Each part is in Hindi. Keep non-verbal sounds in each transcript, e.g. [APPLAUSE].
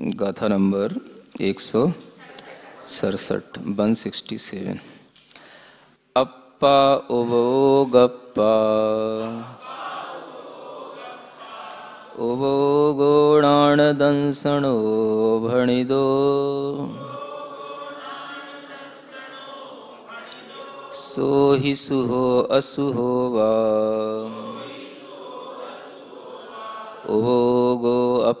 गाथा नंबर एक सौ सड़सठ वन सिक्सटी सेवन अप्पा उवो गप्पा उवो गोणाणदंसणो भणिदो सो हि सुहो असुहो वा उवो गो अप्पा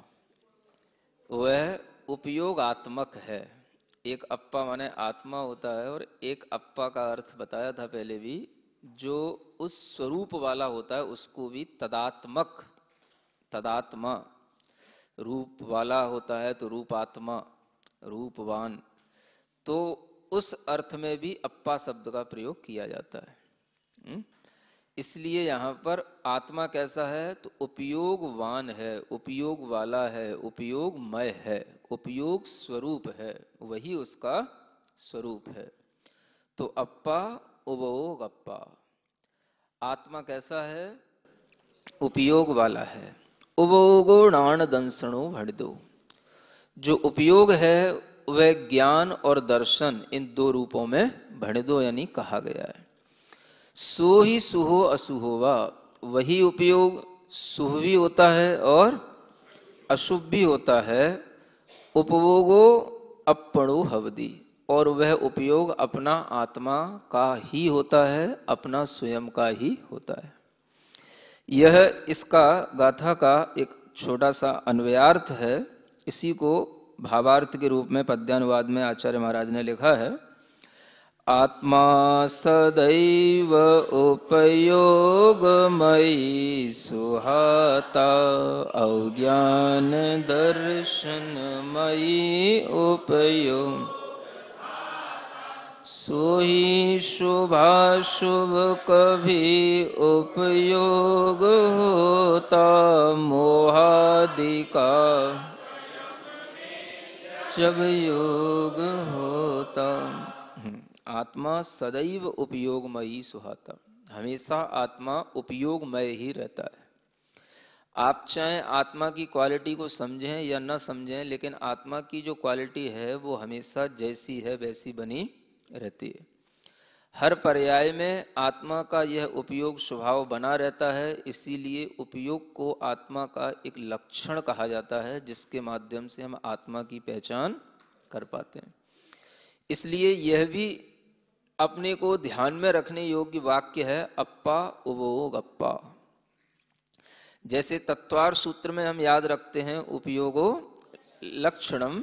वह उपयोगात्मक है एक अप्पा माने आत्मा होता है और एक अप्पा का अर्थ बताया था पहले भी जो उस स्वरूप वाला होता है उसको भी तदात्मक तदात्मा रूप वाला होता है तो रूपात्मा रूपवान तो उस अर्थ में भी अप्पा शब्द का प्रयोग किया जाता है हुँ? हम्म? इसलिए यहाँ पर आत्मा कैसा है तो उपयोगवान है उपयोग वाला है उपयोगमय है उपयोग स्वरूप है वही उसका स्वरूप है तो अप्पा उपयोग अप्पा आत्मा कैसा है उपयोग वाला है उपभोगो नाण दंसणो भर दो जो उपयोग है वह ज्ञान और दर्शन इन दो रूपों में भण दो यानी कहा गया है सो ही सुहो अशुभ होगा वही उपयोग शुभ भी होता है और अशुभ भी होता है उपभोगो अपणो हवदी और वह उपयोग अपना आत्मा का ही होता है अपना स्वयं का ही होता है यह इसका गाथा का एक छोटा सा अन्वयार्थ है इसी को भावार्थ के रूप में पद्यानुवाद में आचार्य महाराज ने लिखा है आत्मा सदैव उपयोगमयी सुहाता अज्ञान दर्शनमयी उपयोग सोही शुभा शुभ कभी उपयोग होता मोहादि का जब योग होता आत्मा सदैव उपयोगमयी सुहाता हमेशा आत्मा उपयोगमय ही रहता है आप चाहे आत्मा की क्वालिटी को समझें या ना समझें लेकिन आत्मा की जो क्वालिटी है वो हमेशा जैसी है वैसी बनी रहती है हर पर्याय में आत्मा का यह उपयोग स्वभाव बना रहता है इसीलिए उपयोग को आत्मा का एक लक्षण कहा जाता है जिसके माध्यम से हम आत्मा की पहचान कर पाते हैं इसलिए यह भी अपने को ध्यान में रखने योग्य वाक्य है अप्पा उबो जैसे तत्वार सूत्र में हम याद रखते हैं उपयोगो लक्षणम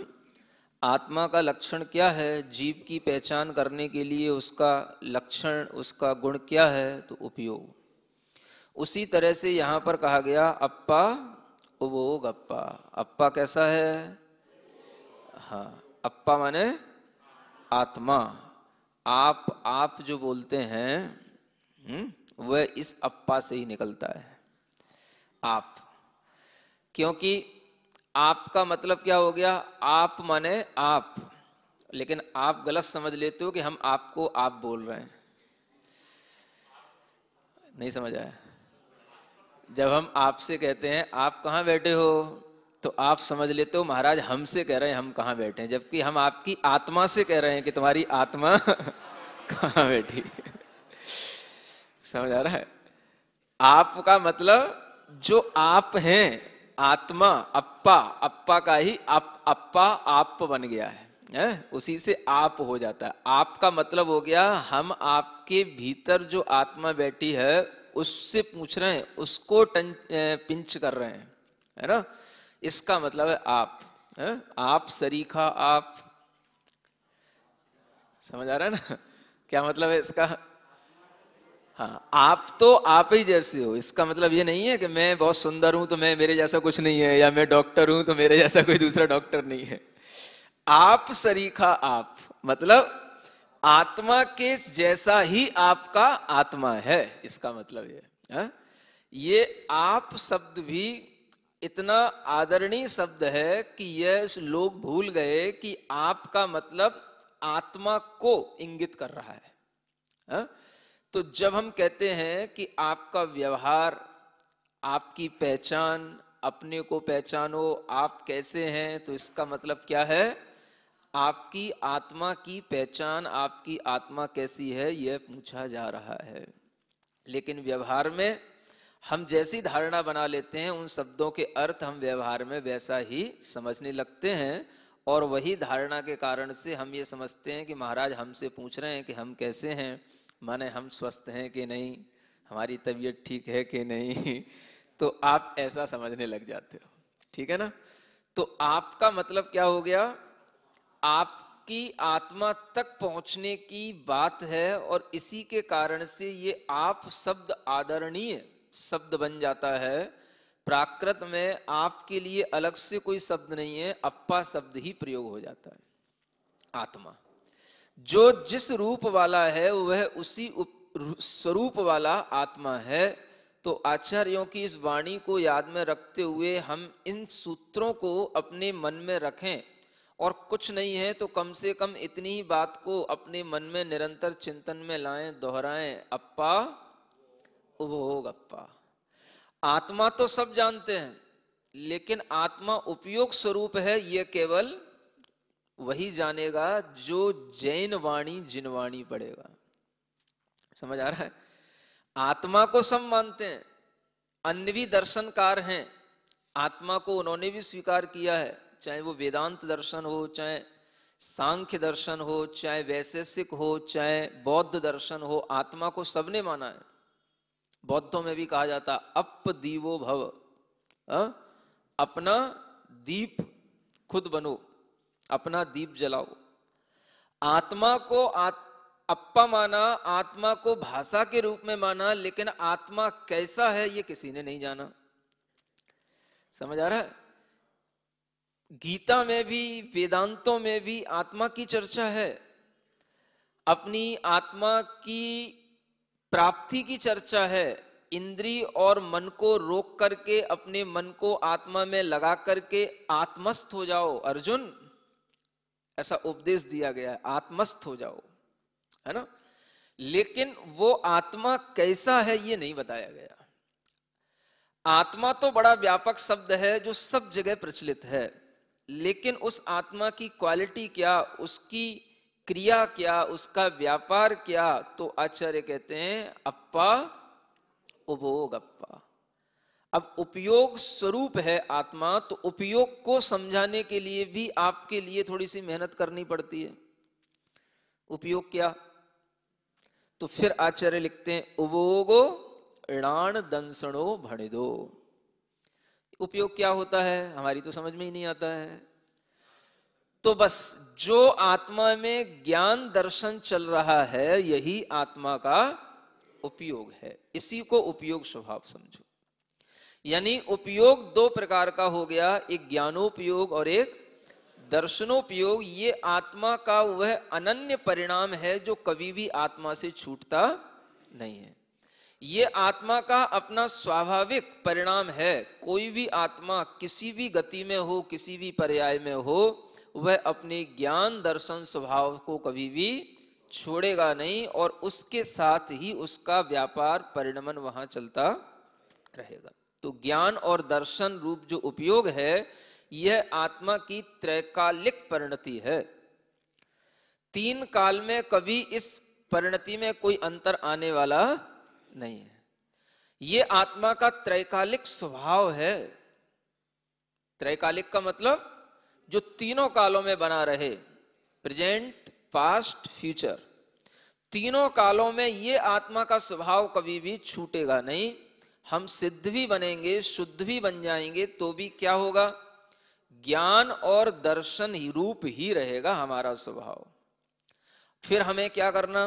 आत्मा का लक्षण क्या है जीव की पहचान करने के लिए उसका लक्षण उसका गुण क्या है तो उपयोग उसी तरह से यहां पर कहा गया अप्पा उपयोग अप्पा अप्पा कैसा है हाँ अप्पा माने आत्मा आप आप जो बोलते हैं हम्म, वह इस अप्पा से ही निकलता है आप क्योंकि आपका मतलब क्या हो गया आप माने आप लेकिन आप गलत समझ लेते हो कि हम आपको आप बोल रहे हैं नहीं समझ आया जब हम आपसे कहते हैं आप कहां बैठे हो तो आप समझ लेते हो महाराज हमसे कह रहे हैं हम कहाँ बैठे हैं जबकि हम आपकी आत्मा से कह रहे हैं कि तुम्हारी आत्मा [LAUGHS] कहाँ बैठी समझ आ रहा है आपका मतलब जो आप हैं आत्मा अप्पा अप्पा का ही अप, अप्पा आप बन गया है है? उसी से आप हो जाता है आपका मतलब हो गया हम आपके भीतर जो आत्मा बैठी है उससे पूछ रहे हैं उसको पिंच कर रहे हैं है ना इसका मतलब है आप है? आप सरीखा आप समझ आ रहा है ना क्या मतलब है इसका हाँ आप तो आप ही जैसे हो इसका मतलब ये नहीं है कि मैं बहुत सुंदर हूं तो मैं मेरे जैसा कुछ नहीं है या मैं डॉक्टर हूं तो मेरे जैसा कोई दूसरा डॉक्टर नहीं है आप सरीखा आप मतलब आत्मा के जैसा ही आपका आत्मा है इसका मतलब ये है? हाँ? ये आप शब्द भी इतना आदरणीय शब्द है कि यह लोग भूल गए कि आपका मतलब आत्मा को इंगित कर रहा है हा? तो जब हम कहते हैं कि आपका व्यवहार आपकी पहचान अपने को पहचानो आप कैसे हैं तो इसका मतलब क्या है आपकी आत्मा की पहचान आपकी आत्मा कैसी है यह पूछा जा रहा है लेकिन व्यवहार में हम जैसी धारणा बना लेते हैं उन शब्दों के अर्थ हम व्यवहार में वैसा ही समझने लगते हैं और वही धारणा के कारण से हम ये समझते हैं कि महाराज हमसे पूछ रहे हैं कि हम कैसे हैं माने हम स्वस्थ हैं कि नहीं हमारी तबीयत ठीक है कि नहीं [LAUGHS] तो आप ऐसा समझने लग जाते हो ठीक है ना तो आपका मतलब क्या हो गया आपकी आत्मा तक पहुंचने की बात है और इसी के कारण से ये आप शब्द आदरणीय शब्द बन जाता है प्राकृत में आपके लिए अलग से कोई शब्द नहीं है अप्पा शब्द ही प्रयोग हो जाता है आत्मा जो जिस रूप वाला है वह उसी स्वरूप वाला आत्मा है तो आचार्यों की इस वाणी को याद में रखते हुए हम इन सूत्रों को अपने मन में रखें और कुछ नहीं है तो कम से कम इतनी ही बात को अपने मन में निरंतर चिंतन में लाएं दोहराएं अप्पा उपभोगप्पा आत्मा तो सब जानते हैं लेकिन आत्मा उपयोग स्वरूप है यह केवल वही जानेगा जो जैन वाणी जिनवाणी पड़ेगा समझ आ रहा है आत्मा को सब मानते हैं अन्य भी दर्शनकार हैं आत्मा को उन्होंने भी स्वीकार किया है चाहे वो वेदांत दर्शन हो चाहे सांख्य दर्शन हो चाहे वैशेषिक हो चाहे बौद्ध दर्शन हो आत्मा को सबने माना है बौद्धों में भी कहा जाता अप दीवो भव आ? हाँ? अपना दीप खुद बनो अपना दीप जलाओ आत्मा को आत, अप्पा माना आत्मा को भाषा के रूप में माना लेकिन आत्मा कैसा है ये किसी ने नहीं जाना समझ आ रहा है गीता में भी वेदांतों में भी आत्मा की चर्चा है अपनी आत्मा की प्राप्ति की चर्चा है इंद्री और मन को रोक करके अपने मन को आत्मा में लगा करके आत्मस्थ हो जाओ अर्जुन ऐसा उपदेश दिया गया है आत्मस्थ हो जाओ है ना लेकिन वो आत्मा कैसा है ये नहीं बताया गया आत्मा तो बड़ा व्यापक शब्द है जो सब जगह प्रचलित है लेकिन उस आत्मा की क्वालिटी क्या उसकी क्रिया क्या उसका व्यापार क्या तो आचार्य कहते हैं अप्पा उपभोग अप्पा अब उपयोग स्वरूप है आत्मा तो उपयोग को समझाने के लिए भी आपके लिए थोड़ी सी मेहनत करनी पड़ती है उपयोग क्या तो फिर आचार्य लिखते हैं उपभोगो ऋण दंसणो भणिदो उपयोग क्या होता है हमारी तो समझ में ही नहीं आता है तो बस जो आत्मा में ज्ञान दर्शन चल रहा है यही आत्मा का उपयोग है इसी को उपयोग स्वभाव समझो यानी उपयोग दो प्रकार का हो गया एक ज्ञानोपयोग और एक दर्शनोपयोग ये आत्मा का वह अनन्य परिणाम है जो कभी भी आत्मा से छूटता नहीं है ये आत्मा का अपना स्वाभाविक परिणाम है कोई भी आत्मा किसी भी गति में हो किसी भी पर्याय में हो वह अपने ज्ञान दर्शन स्वभाव को कभी भी छोड़ेगा नहीं और उसके साथ ही उसका व्यापार परिणमन वहां चलता रहेगा तो ज्ञान और दर्शन रूप जो उपयोग है यह आत्मा की त्रैकालिक परिणति है तीन काल में कभी इस परिणति में कोई अंतर आने वाला नहीं है यह आत्मा का त्रैकालिक स्वभाव है त्रैकालिक का मतलब जो तीनों कालों में बना रहे प्रेजेंट पास्ट फ्यूचर तीनों कालों में ये आत्मा का स्वभाव कभी भी छूटेगा नहीं हम सिद्ध भी बनेंगे शुद्ध भी बन जाएंगे तो भी क्या होगा ज्ञान और दर्शन ही रूप ही रहेगा हमारा स्वभाव फिर हमें क्या करना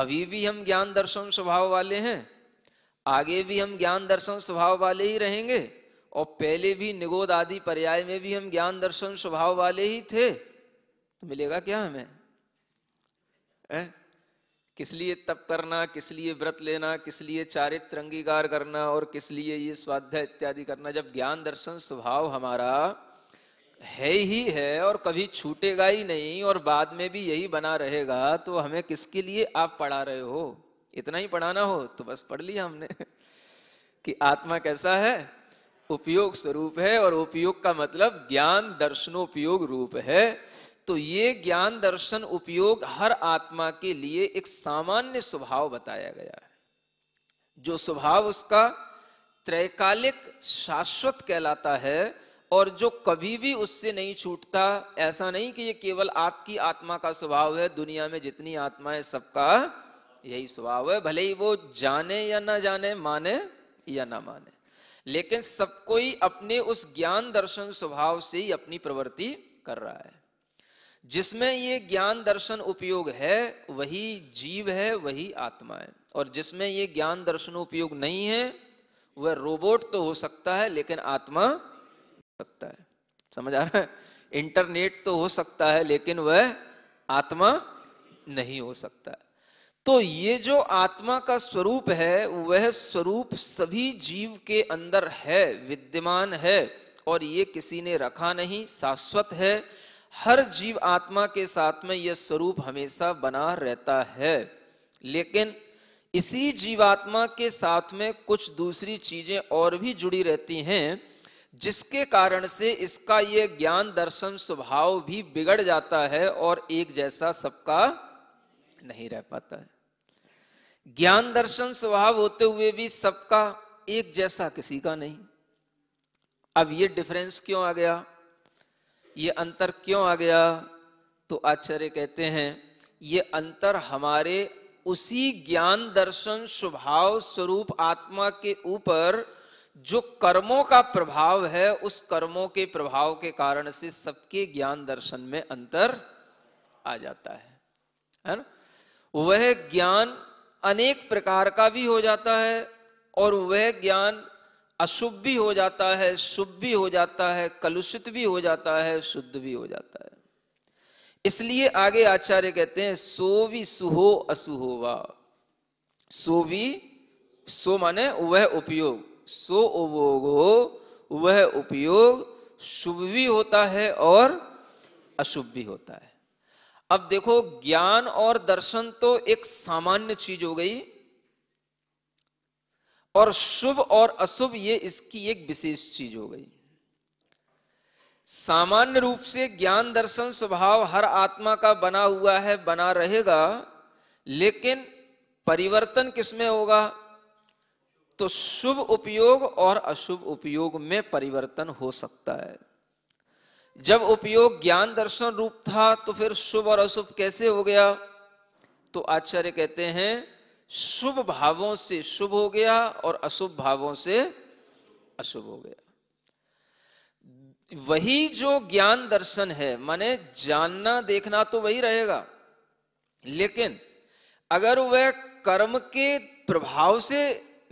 अभी भी हम ज्ञान दर्शन स्वभाव वाले हैं आगे भी हम ज्ञान दर्शन स्वभाव वाले ही रहेंगे और पहले भी निगोद आदि पर्याय में भी हम ज्ञान दर्शन स्वभाव वाले ही थे तो मिलेगा क्या हमें ए? किस लिए तप करना किस लिए व्रत लेना किस लिए चारित्र अंगीकार करना और किस लिए ये स्वाध्याय इत्यादि करना जब ज्ञान दर्शन स्वभाव हमारा है ही है और कभी छूटेगा ही नहीं और बाद में भी यही बना रहेगा तो हमें किसके लिए आप पढ़ा रहे हो इतना ही पढ़ाना हो तो बस पढ़ लिया हमने [LAUGHS] कि आत्मा कैसा है उपयोग स्वरूप है और उपयोग का मतलब ज्ञान दर्शनोपयोग रूप है तो ये ज्ञान दर्शन उपयोग हर आत्मा के लिए एक सामान्य स्वभाव बताया गया है जो स्वभाव उसका त्रैकालिक शाश्वत कहलाता है और जो कभी भी उससे नहीं छूटता ऐसा नहीं कि ये केवल आपकी आत्मा का स्वभाव है दुनिया में जितनी आत्मा है सबका यही स्वभाव है भले ही वो जाने या ना जाने माने या ना माने लेकिन सब कोई अपने उस ज्ञान दर्शन स्वभाव से ही अपनी प्रवृत्ति कर रहा है जिसमें ये ज्ञान दर्शन उपयोग है वही जीव है वही आत्मा है और जिसमें ये ज्ञान दर्शन उपयोग नहीं है वह रोबोट तो हो सकता है लेकिन आत्मा सकता है समझ आ रहा है इंटरनेट तो हो सकता है लेकिन वह आत्मा नहीं हो सकता है तो ये जो आत्मा का स्वरूप है वह स्वरूप सभी जीव के अंदर है विद्यमान है और ये किसी ने रखा नहीं शाश्वत है हर जीव आत्मा के साथ में यह स्वरूप हमेशा बना रहता है लेकिन इसी जीवात्मा के साथ में कुछ दूसरी चीजें और भी जुड़ी रहती हैं जिसके कारण से इसका ये ज्ञान दर्शन स्वभाव भी बिगड़ जाता है और एक जैसा सबका नहीं रह पाता है ज्ञान दर्शन स्वभाव होते हुए भी सबका एक जैसा किसी का नहीं अब ये डिफरेंस क्यों आ गया ये अंतर क्यों आ गया तो आचार्य कहते हैं ये अंतर हमारे उसी ज्ञान दर्शन स्वभाव स्वरूप आत्मा के ऊपर जो कर्मों का प्रभाव है उस कर्मों के प्रभाव के कारण से सबके ज्ञान दर्शन में अंतर आ जाता है है ना वह ज्ञान अनेक प्रकार का भी हो जाता है और वह ज्ञान अशुभ भी हो जाता है शुभ भी हो जाता है कलुषित भी हो जाता है शुद्ध भी हो जाता है इसलिए आगे आचार्य कहते हैं सो भी सुहो वा सो भी सो माने वह उपयोग सो उपयोग वह उपयोग शुभ भी होता है और अशुभ भी होता है अब देखो ज्ञान और दर्शन तो एक सामान्य चीज हो गई और शुभ और अशुभ ये इसकी एक विशेष चीज हो गई सामान्य रूप से ज्ञान दर्शन स्वभाव हर आत्मा का बना हुआ है बना रहेगा लेकिन परिवर्तन किसमें होगा तो शुभ उपयोग और अशुभ उपयोग में परिवर्तन हो सकता है जब उपयोग ज्ञान दर्शन रूप था तो फिर शुभ और अशुभ कैसे हो गया तो आचार्य कहते हैं शुभ भावों से शुभ हो गया और अशुभ भावों से अशुभ हो गया वही जो ज्ञान दर्शन है माने जानना देखना तो वही रहेगा लेकिन अगर वह कर्म के प्रभाव से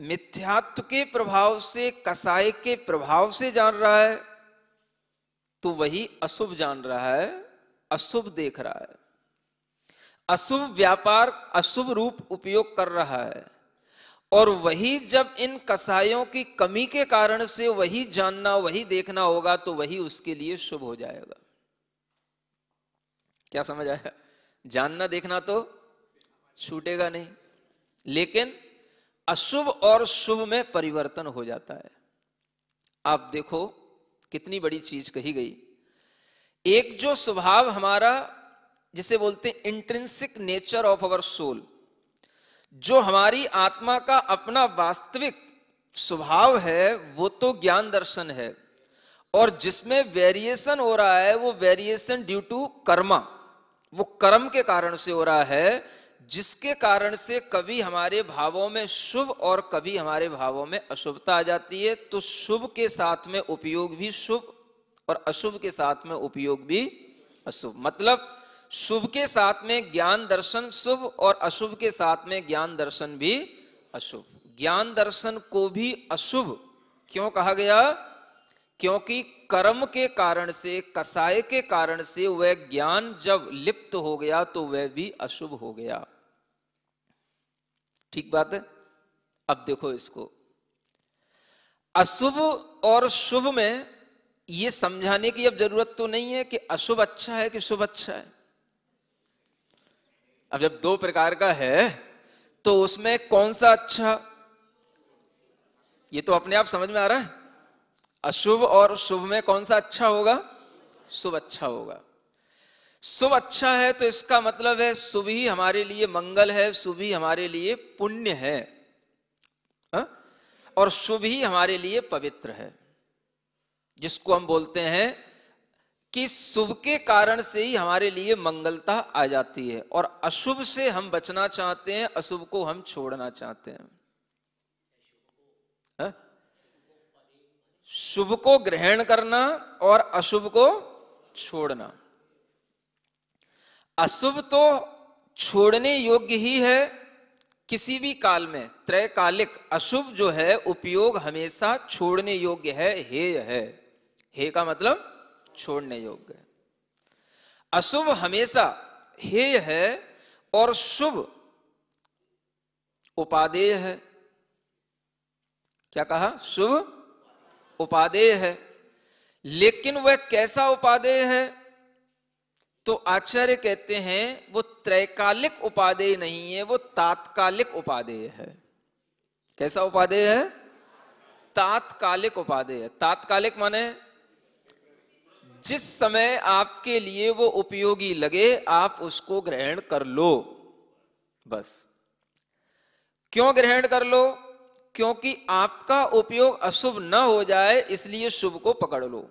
मिथ्यात्व के प्रभाव से कसाय के प्रभाव से जान रहा है तो वही अशुभ जान रहा है अशुभ देख रहा है अशुभ व्यापार अशुभ रूप उपयोग कर रहा है और वही जब इन कसायों की कमी के कारण से वही जानना वही देखना होगा तो वही उसके लिए शुभ हो जाएगा क्या समझ आया जानना देखना तो छूटेगा नहीं लेकिन अशुभ और शुभ में परिवर्तन हो जाता है आप देखो कितनी बड़ी चीज कही गई एक जो स्वभाव हमारा जिसे बोलते हैं intrinsic nature of our soul जो हमारी आत्मा का अपना वास्तविक स्वभाव है वो तो ज्ञान दर्शन है और जिसमें वेरिएशन हो रहा है वो वेरिएशन ड्यू टू कर्मा वो कर्म के कारण से हो रहा है जिसके कारण से कभी हमारे भावों में शुभ और कभी हमारे भावों में अशुभता आ जाती है तो शुभ के साथ में उपयोग भी शुभ और अशुभ के साथ में उपयोग भी अशुभ मतलब शुभ के साथ में ज्ञान दर्शन शुभ और अशुभ के साथ में ज्ञान दर्शन भी अशुभ ज्ञान दर्शन को भी अशुभ क्यों कहा गया क्योंकि कर्म के कारण से कसाय के कारण से वह ज्ञान जब लिप्त हो गया तो वह भी अशुभ हो गया ठीक बात है अब देखो इसको अशुभ और शुभ में यह समझाने की अब जरूरत तो नहीं है कि अशुभ अच्छा है कि शुभ अच्छा है अब जब दो प्रकार का है तो उसमें कौन सा अच्छा ये तो अपने आप समझ में आ रहा है अशुभ और शुभ में कौन सा अच्छा होगा शुभ अच्छा होगा शुभ अच्छा है तो इसका मतलब है शुभ ही हमारे लिए मंगल है शुभ ही हमारे लिए पुण्य है हा? और शुभ ही हमारे लिए पवित्र है जिसको हम बोलते हैं कि शुभ के कारण से ही हमारे लिए मंगलता आ जाती है और अशुभ से हम बचना चाहते हैं अशुभ को हम छोड़ना चाहते हैं शुभ को ग्रहण करना और अशुभ को छोड़ना अशुभ तो छोड़ने योग्य ही है किसी भी काल में त्रैकालिक अशुभ जो है उपयोग हमेशा छोड़ने योग्य है हे है हे का मतलब छोड़ने योग्य है अशुभ हमेशा हे है और शुभ उपादेय है क्या कहा शुभ उपादेय है लेकिन वह कैसा उपादेय है तो आचार्य कहते हैं वो त्रैकालिक उपादेय नहीं है वो तात्कालिक उपादेय है कैसा उपादेय है तात्कालिक उपादेय तात्कालिक माने जिस समय आपके लिए वो उपयोगी लगे आप उसको ग्रहण कर लो बस क्यों ग्रहण कर लो क्योंकि आपका उपयोग अशुभ न हो जाए इसलिए शुभ को पकड़ लो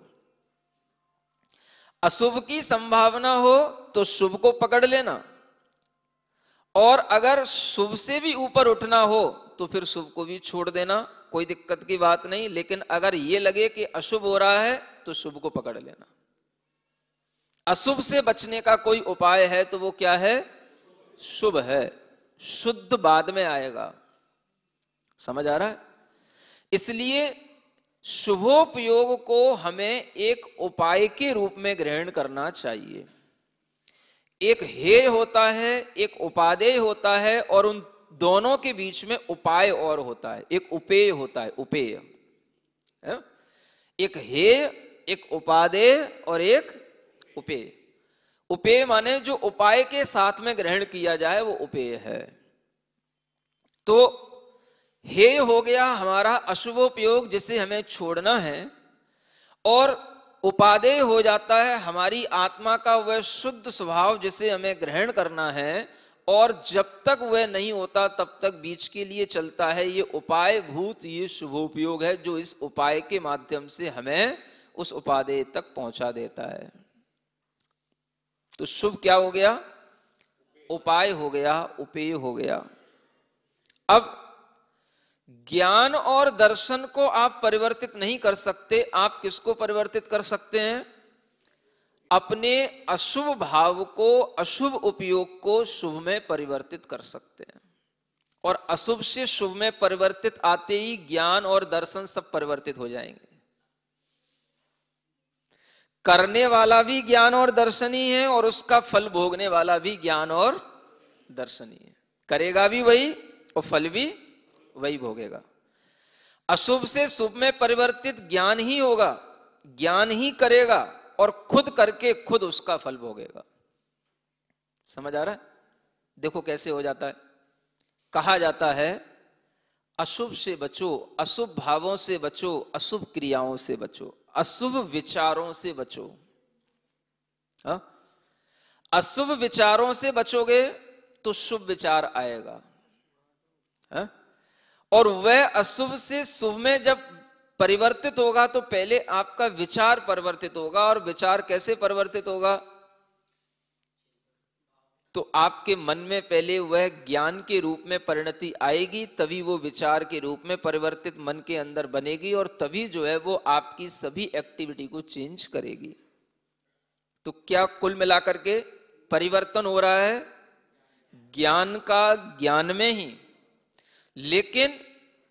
अशुभ की संभावना हो तो शुभ को पकड़ लेना और अगर शुभ से भी ऊपर उठना हो तो फिर शुभ को भी छोड़ देना कोई दिक्कत की बात नहीं लेकिन अगर यह लगे कि अशुभ हो रहा है तो शुभ को पकड़ लेना अशुभ से बचने का कोई उपाय है तो वो क्या है शुभ है शुद्ध बाद में आएगा समझ आ रहा है इसलिए शुभोपयोग को हमें एक उपाय के रूप में ग्रहण करना चाहिए एक हेय होता है एक उपादेय होता है और उन दोनों के बीच में उपाय और होता है एक उपेय होता है उपेय एक हेय एक उपादेय और एक उपेय उपेय माने जो उपाय के साथ में ग्रहण किया जाए वो उपेय है तो हे हो गया हमारा अशुभोपयोग जिसे हमें छोड़ना है और उपादेय हो जाता है हमारी आत्मा का वह शुद्ध स्वभाव जिसे हमें ग्रहण करना है और जब तक वह नहीं होता तब तक बीच के लिए चलता है ये उपाय भूत ये शुभोपयोग है जो इस उपाय के माध्यम से हमें उस उपादेय तक पहुंचा देता है तो शुभ क्या हो गया उपाय हो गया उपेय हो गया अब ज्ञान और दर्शन को आप परिवर्तित नहीं कर सकते आप किसको परिवर्तित कर सकते हैं अपने अशुभ भाव को अशुभ उपयोग को शुभ में परिवर्तित कर सकते हैं और अशुभ से शुभ में परिवर्तित आते ही ज्ञान और दर्शन सब परिवर्तित हो जाएंगे करने वाला भी ज्ञान और दर्शन ही है और उसका फल भोगने वाला भी ज्ञान और दर्शन ही है करेगा भी वही और फल भी वही भोगेगा अशुभ से शुभ में परिवर्तित ज्ञान ही होगा ज्ञान ही करेगा और खुद करके खुद उसका फल भोगेगा समझ आ रहा है देखो कैसे हो जाता है कहा जाता है अशुभ से बचो अशुभ भावों से बचो अशुभ क्रियाओं से बचो अशुभ विचारों से बचो हाँ? अशुभ विचारों से बचोगे तो शुभ विचार आएगा हा? और वह अशुभ से शुभ में जब परिवर्तित होगा तो पहले आपका विचार परिवर्तित होगा और विचार कैसे परिवर्तित होगा तो आपके मन में पहले वह ज्ञान के रूप में परिणति आएगी तभी वो विचार के रूप में परिवर्तित मन के अंदर बनेगी और तभी जो है वो आपकी सभी एक्टिविटी को चेंज करेगी तो क्या कुल मिलाकर के परिवर्तन हो रहा है ज्ञान का ज्ञान में ही लेकिन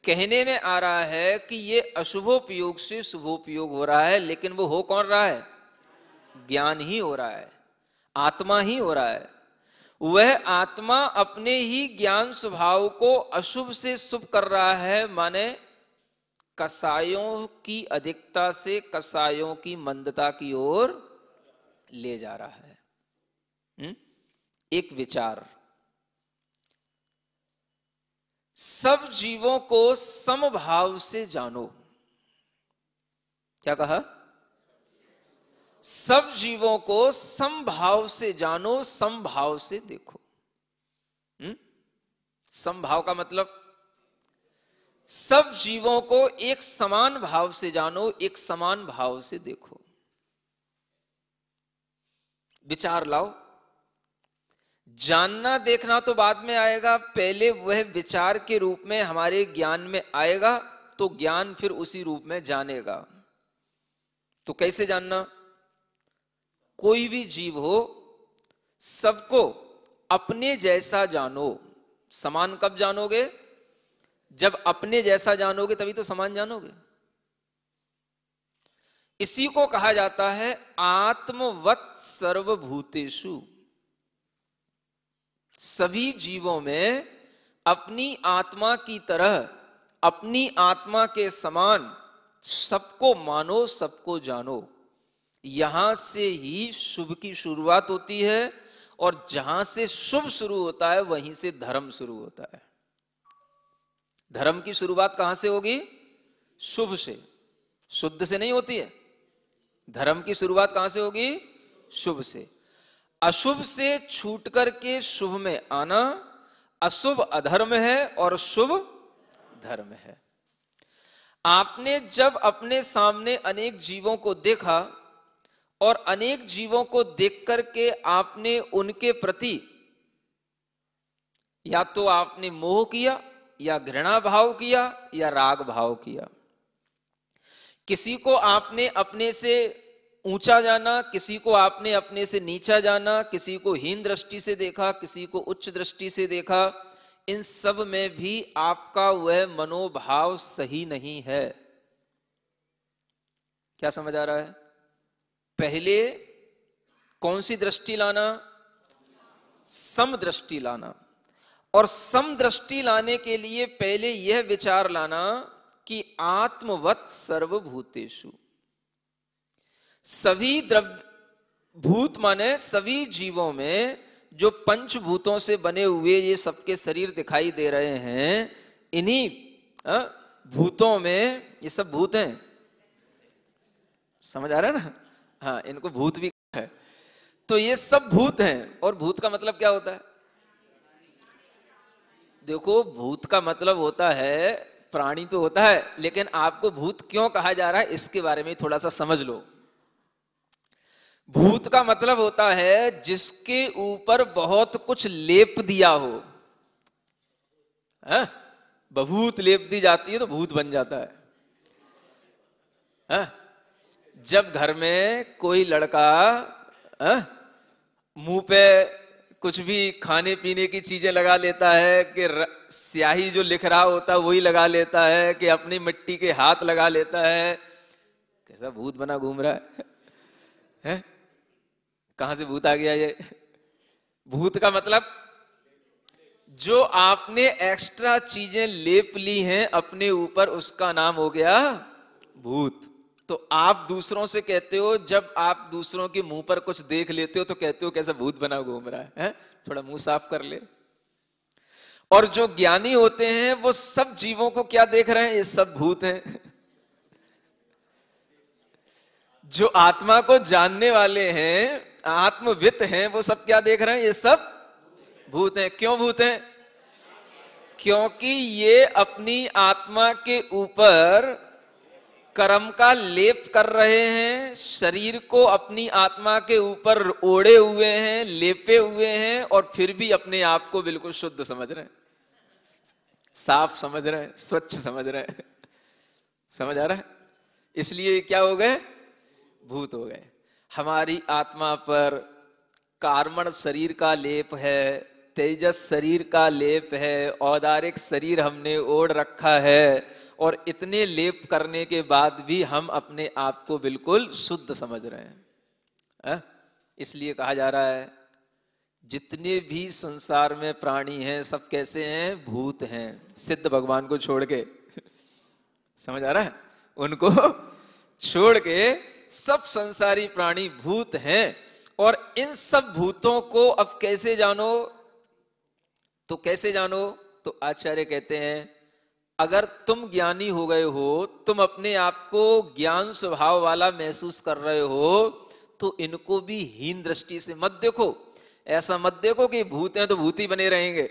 कहने में आ रहा है कि ये अशुभोपयोग से शुभोपयोग हो रहा है लेकिन वो हो कौन रहा है ज्ञान ही हो रहा है आत्मा ही हो रहा है वह आत्मा अपने ही ज्ञान स्वभाव को अशुभ से शुभ कर रहा है माने कसायों की अधिकता से कसायों की मंदता की ओर ले जा रहा है हुँ? हम्म? एक विचार सब जीवों को समभाव से जानो क्या कहा सब जीवों को समभाव से जानो समभाव से देखो हम्म समभाव का मतलब सब जीवों को एक समान भाव से जानो एक समान भाव से देखो विचार लाओ जानना देखना तो बाद में आएगा पहले वह विचार के रूप में हमारे ज्ञान में आएगा तो ज्ञान फिर उसी रूप में जानेगा तो कैसे जानना कोई भी जीव हो सबको अपने जैसा जानो समान कब जानोगे जब अपने जैसा जानोगे तभी तो समान जानोगे इसी को कहा जाता है आत्मवत सर्वभूतेशु सभी जीवों में अपनी आत्मा की तरह अपनी आत्मा के समान सबको मानो सबको जानो यहां से ही शुभ की शुरुआत होती है और जहां से शुभ शुरू होता है वहीं से धर्म शुरू होता है धर्म की शुरुआत कहां से होगी शुभ से शुद्ध से नहीं होती है धर्म की शुरुआत कहां से होगी शुभ से अशुभ से छूट करके शुभ में आना अशुभ अधर्म है और शुभ धर्म है आपने जब अपने सामने अनेक जीवों को देखा और अनेक जीवों को देख करके आपने उनके प्रति या तो आपने मोह किया या घृणा भाव किया या राग भाव किया किसी को आपने अपने से ऊंचा जाना किसी को आपने अपने से नीचा जाना किसी को हीन दृष्टि से देखा किसी को उच्च दृष्टि से देखा इन सब में भी आपका वह मनोभाव सही नहीं है क्या समझ आ रहा है पहले कौन सी दृष्टि लाना सम दृष्टि लाना और सम दृष्टि लाने के लिए पहले यह विचार लाना कि आत्मवत सर्वभूतेशु सभी द्रव्य भूत माने सभी जीवों में जो पंचभूतों से बने हुए ये सबके शरीर दिखाई दे रहे हैं इन्हीं भूतों में ये सब भूत हैं समझ आ रहा है ना हाँ इनको भूत भी है तो ये सब भूत हैं और भूत का मतलब क्या होता है देखो भूत का मतलब होता है प्राणी तो होता है लेकिन आपको भूत क्यों कहा जा रहा है इसके बारे में थोड़ा सा समझ लो भूत का मतलब होता है जिसके ऊपर बहुत कुछ लेप दिया हो है? हाँ? लेप दी जाती है तो भूत बन जाता है, है? हाँ? जब घर में कोई लड़का हाँ? मुंह पे कुछ भी खाने पीने की चीजें लगा लेता है कि र, स्याही जो लिख रहा होता है वही लगा लेता है कि अपनी मिट्टी के हाथ लगा लेता है कैसा भूत बना घूम रहा है, है? कहां से भूत आ गया ये भूत का मतलब जो आपने एक्स्ट्रा चीजें लेप ली हैं अपने ऊपर उसका नाम हो गया भूत तो आप दूसरों से कहते हो जब आप दूसरों के मुंह पर कुछ देख लेते हो तो कहते हो कैसा भूत बना घूम रहा है, है? थोड़ा मुंह साफ कर ले और जो ज्ञानी होते हैं वो सब जीवों को क्या देख रहे हैं ये सब भूत हैं जो आत्मा को जानने वाले हैं आत्मवित हैं वो सब क्या देख रहे हैं ये सब भूत हैं क्यों भूत हैं क्योंकि ये अपनी आत्मा के ऊपर कर्म का लेप कर रहे हैं शरीर को अपनी आत्मा के ऊपर ओढ़े हुए हैं लेपे हुए हैं और फिर भी अपने आप को बिल्कुल शुद्ध समझ रहे हैं साफ समझ रहे हैं स्वच्छ समझ रहे हैं समझ आ रहा है इसलिए क्या हो गए भूत हो गए हमारी आत्मा पर कार्मण शरीर का लेप है तेजस शरीर का लेप है औदारिक शरीर हमने ओढ़ रखा है और इतने लेप करने के बाद भी हम अपने आप को बिल्कुल शुद्ध समझ रहे हैं हाँ? इसलिए कहा जा रहा है जितने भी संसार में प्राणी हैं सब कैसे हैं भूत हैं सिद्ध भगवान को छोड़ के [LAUGHS] समझ आ रहा है उनको [LAUGHS] छोड़ के सब संसारी प्राणी भूत हैं और इन सब भूतों को अब कैसे जानो तो कैसे जानो तो आचार्य कहते हैं अगर तुम ज्ञानी हो गए हो तुम अपने आप को ज्ञान स्वभाव वाला महसूस कर रहे हो तो इनको भी हीन दृष्टि से मत देखो ऐसा मत देखो कि भूत हैं तो भूत ही बने रहेंगे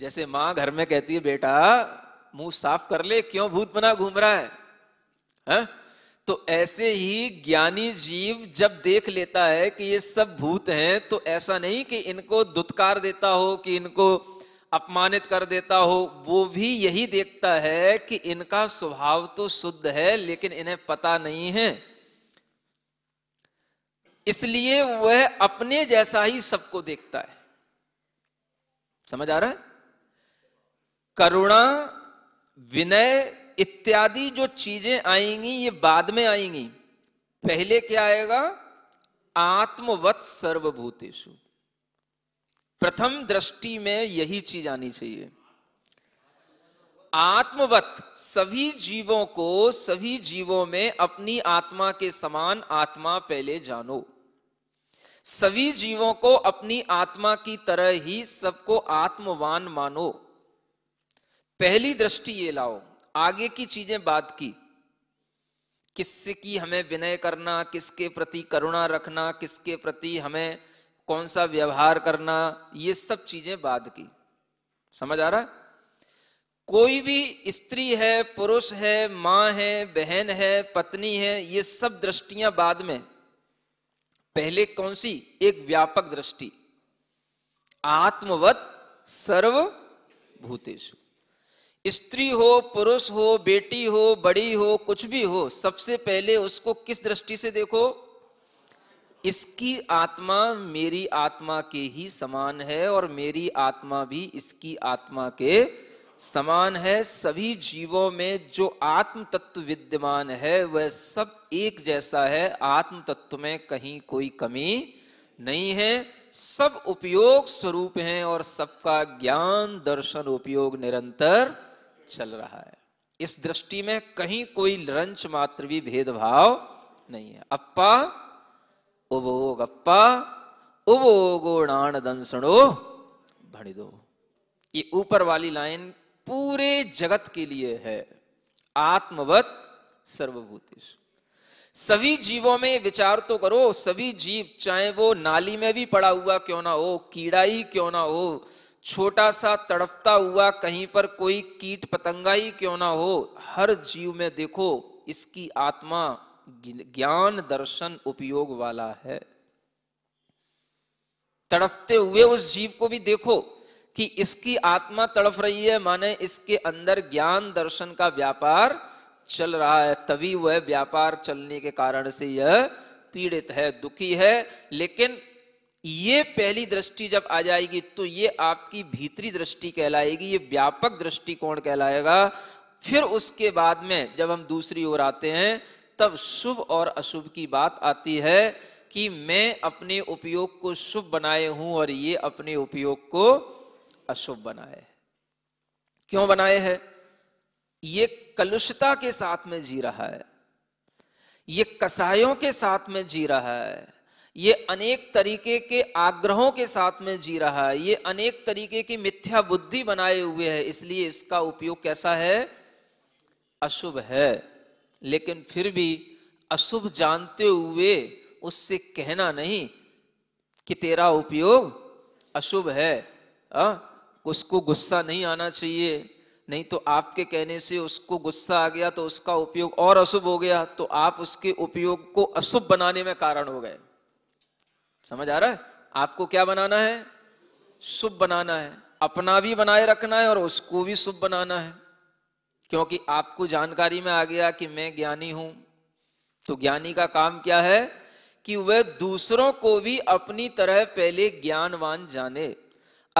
जैसे मां घर में कहती है बेटा मुंह साफ कर ले क्यों भूत बना घूम रहा है, है? हाँ? तो ऐसे ही ज्ञानी जीव जब देख लेता है कि ये सब भूत हैं तो ऐसा नहीं कि इनको दुत्कार देता हो कि इनको अपमानित कर देता हो वो भी यही देखता है कि इनका स्वभाव तो शुद्ध है लेकिन इन्हें पता नहीं है इसलिए वह अपने जैसा ही सबको देखता है समझ आ रहा है करुणा विनय इत्यादि जो चीजें आएंगी ये बाद में आएंगी पहले क्या आएगा आत्मवत सर्वभूतेशु प्रथम दृष्टि में यही चीज आनी चाहिए आत्मवत सभी जीवों को सभी जीवों में अपनी आत्मा के समान आत्मा पहले जानो सभी जीवों को अपनी आत्मा की तरह ही सबको आत्मवान मानो पहली दृष्टि ये लाओ आगे की चीजें बात की किससे की हमें विनय करना किसके प्रति करुणा रखना किसके प्रति हमें कौन सा व्यवहार करना ये सब चीजें बात की समझ आ रहा है कोई भी स्त्री है पुरुष है मां है बहन है पत्नी है ये सब दृष्टियां बाद में पहले कौन सी एक व्यापक दृष्टि आत्मवत सर्व भूतेशु स्त्री हो पुरुष हो बेटी हो बड़ी हो कुछ भी हो सबसे पहले उसको किस दृष्टि से देखो इसकी आत्मा मेरी आत्मा के ही समान है और मेरी आत्मा भी इसकी आत्मा के समान है सभी जीवों में जो आत्म तत्व विद्यमान है वह सब एक जैसा है आत्म तत्व में कहीं कोई कमी नहीं है सब उपयोग स्वरूप हैं और सबका ज्ञान दर्शन उपयोग निरंतर चल रहा है इस दृष्टि में कहीं कोई रंच मात्र भी भेदभाव नहीं है अप्पा उभोग अप्पा उभोगोणान दंसणो भणिदो ये ऊपर वाली लाइन पूरे जगत के लिए है आत्मवत सर्वभूत सभी जीवों में विचार तो करो सभी जीव चाहे वो नाली में भी पड़ा हुआ क्यों ना हो कीड़ा ही क्यों ना हो छोटा सा तड़पता हुआ कहीं पर कोई कीट पतंगा ही क्यों ना हो हर जीव में देखो इसकी आत्मा ज्ञान दर्शन उपयोग वाला है तड़पते हुए उस जीव को भी देखो कि इसकी आत्मा तड़फ रही है माने इसके अंदर ज्ञान दर्शन का व्यापार चल रहा है तभी वह व्यापार चलने के कारण से यह पीड़ित है दुखी है लेकिन ये पहली दृष्टि जब आ जाएगी तो ये आपकी भीतरी दृष्टि कहलाएगी ये व्यापक दृष्टिकोण कहलाएगा फिर उसके बाद में जब हम दूसरी ओर आते हैं तब शुभ और अशुभ की बात आती है कि मैं अपने उपयोग को शुभ बनाए हूं और ये अपने उपयोग को अशुभ बनाए क्यों बनाए है ये कलुषता के साथ में जी रहा है ये कसायों के साथ में जी रहा है ये अनेक तरीके के आग्रहों के साथ में जी रहा है ये अनेक तरीके की मिथ्या बुद्धि बनाए हुए है इसलिए इसका उपयोग कैसा है अशुभ है लेकिन फिर भी अशुभ जानते हुए उससे कहना नहीं कि तेरा उपयोग अशुभ है आ? उसको गुस्सा नहीं आना चाहिए नहीं तो आपके कहने से उसको गुस्सा आ गया तो उसका उपयोग और अशुभ हो गया तो आप उसके उपयोग को अशुभ बनाने में कारण हो गए समझ आ रहा है आपको क्या बनाना है शुभ बनाना है अपना भी बनाए रखना है और उसको भी शुभ बनाना है क्योंकि आपको जानकारी में आ गया कि मैं ज्ञानी हूं तो ज्ञानी का काम क्या है कि वह दूसरों को भी अपनी तरह पहले ज्ञानवान जाने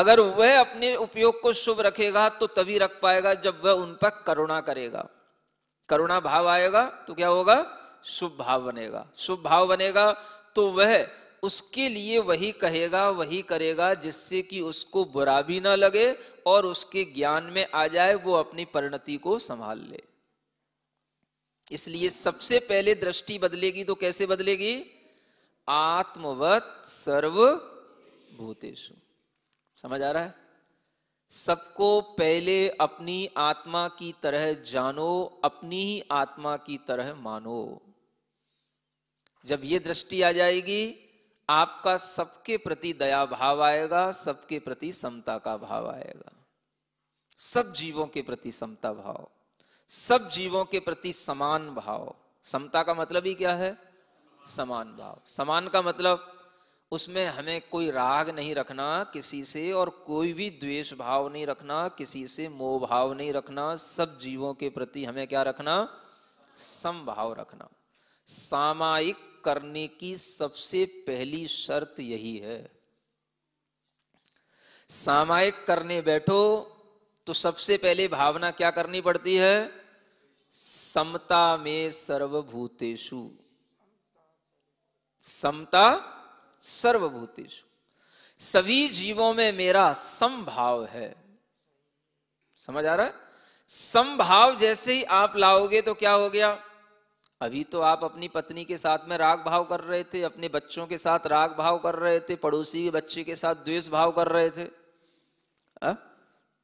अगर वह अपने उपयोग को शुभ रखेगा तो तभी रख पाएगा जब वह उन पर करुणा करेगा करुणा भाव आएगा तो क्या होगा शुभ भाव बनेगा शुभ भाव बनेगा तो वह उसके लिए वही कहेगा वही करेगा जिससे कि उसको बुरा भी ना लगे और उसके ज्ञान में आ जाए वो अपनी परिणति को संभाल ले इसलिए सबसे पहले दृष्टि बदलेगी तो कैसे बदलेगी आत्मवत सर्व भूतेशु समझ आ रहा है सबको पहले अपनी आत्मा की तरह जानो अपनी ही आत्मा की तरह मानो जब ये दृष्टि आ जाएगी आपका सबके प्रति दया भाव आएगा सबके प्रति समता का भाव आएगा सब जीवों के प्रति समता भाव सब जीवों के प्रति समान भाव समता का मतलब ही क्या है समान भाव समान का मतलब उसमें हमें कोई राग नहीं रखना किसी से और कोई भी द्वेष भाव नहीं रखना किसी से मोह भाव नहीं रखना सब जीवों के प्रति हमें क्या रखना समभाव रखना सामायिक करने की सबसे पहली शर्त यही है सामायिक करने बैठो तो सबसे पहले भावना क्या करनी पड़ती है समता में सर्वभूतेशु समता सर्वभूतेशु सभी जीवों में मेरा समभाव है समझ आ रहा है समभाव जैसे ही आप लाओगे तो क्या हो गया अभी तो आप अपनी पत्नी के साथ में राग भाव कर रहे थे अपने बच्चों के साथ राग भाव कर रहे थे पड़ोसी के बच्चे के साथ द्वेष भाव कर रहे थे आ?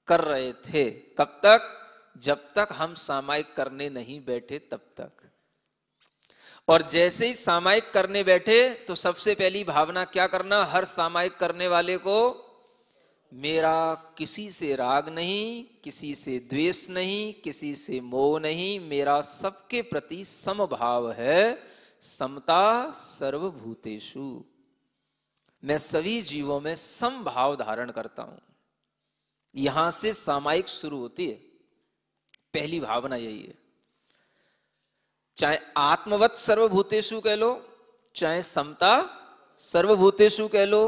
कर रहे थे कब तक जब तक हम सामायिक करने नहीं बैठे तब तक और जैसे ही सामायिक करने बैठे तो सबसे पहली भावना क्या करना हर सामायिक करने वाले को मेरा किसी से राग नहीं किसी से द्वेष नहीं किसी से मोह नहीं मेरा सबके प्रति समभाव है समता सर्वभूतेशु मैं सभी जीवों में समभाव धारण करता हूं यहां से सामायिक शुरू होती है पहली भावना यही है चाहे आत्मवत सर्वभूतेशु कह लो चाहे समता सर्वभूतेशु कह लो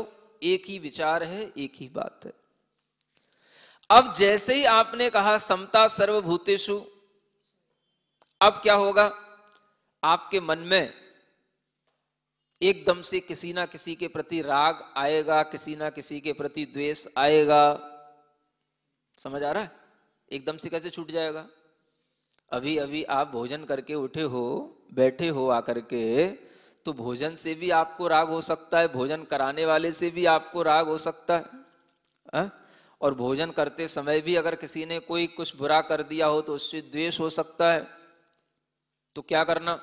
एक ही विचार है एक ही बात है अब जैसे ही आपने कहा समता सर्वभूतेशु अब क्या होगा आपके मन में एकदम से किसी ना किसी के प्रति राग आएगा किसी ना किसी के प्रति द्वेष आएगा समझ आ रहा है एकदम से कैसे छूट जाएगा अभी अभी आप भोजन करके उठे हो बैठे हो आकर के तो भोजन से भी आपको राग हो सकता है भोजन कराने वाले से भी आपको राग हो सकता है आ? और भोजन करते समय भी अगर किसी ने कोई कुछ बुरा कर दिया हो तो उससे द्वेष हो सकता है तो क्या करना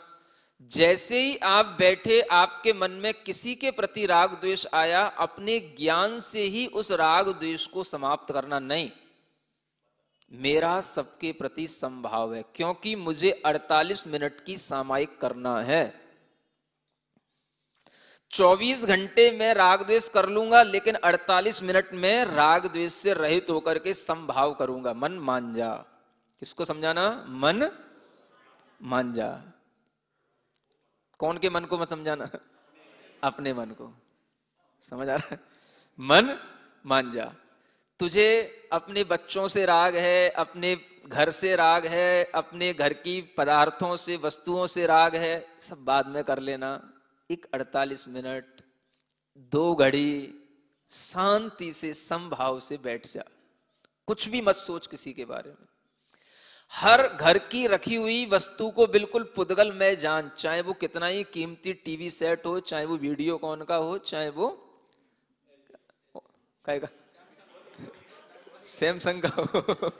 जैसे ही आप बैठे आपके मन में किसी के प्रति राग द्वेष आया अपने ज्ञान से ही उस राग द्वेष को समाप्त करना नहीं मेरा सबके प्रति संभाव है क्योंकि मुझे 48 मिनट की सामायिक करना है 24 घंटे में राग द्वेष कर लूंगा लेकिन 48 मिनट में राग द्वेष से रहित होकर के संभाव करूंगा मन जा किसको समझाना मन मान जा कौन के मन को मत समझाना अपने मन को समझ आ रहा है मन जा तुझे अपने बच्चों से राग है अपने घर से राग है अपने घर की पदार्थों से वस्तुओं से राग है सब बाद में कर लेना एक अड़तालीस मिनट दो घड़ी शांति से संभाव से बैठ जा कुछ भी मत सोच किसी के बारे में हर घर की रखी हुई वस्तु को बिल्कुल पुदगल में जान चाहे वो कितना ही कीमती टीवी सेट हो चाहे वो वीडियो कॉन का हो चाहे वो कहेगा सैमसंग का हो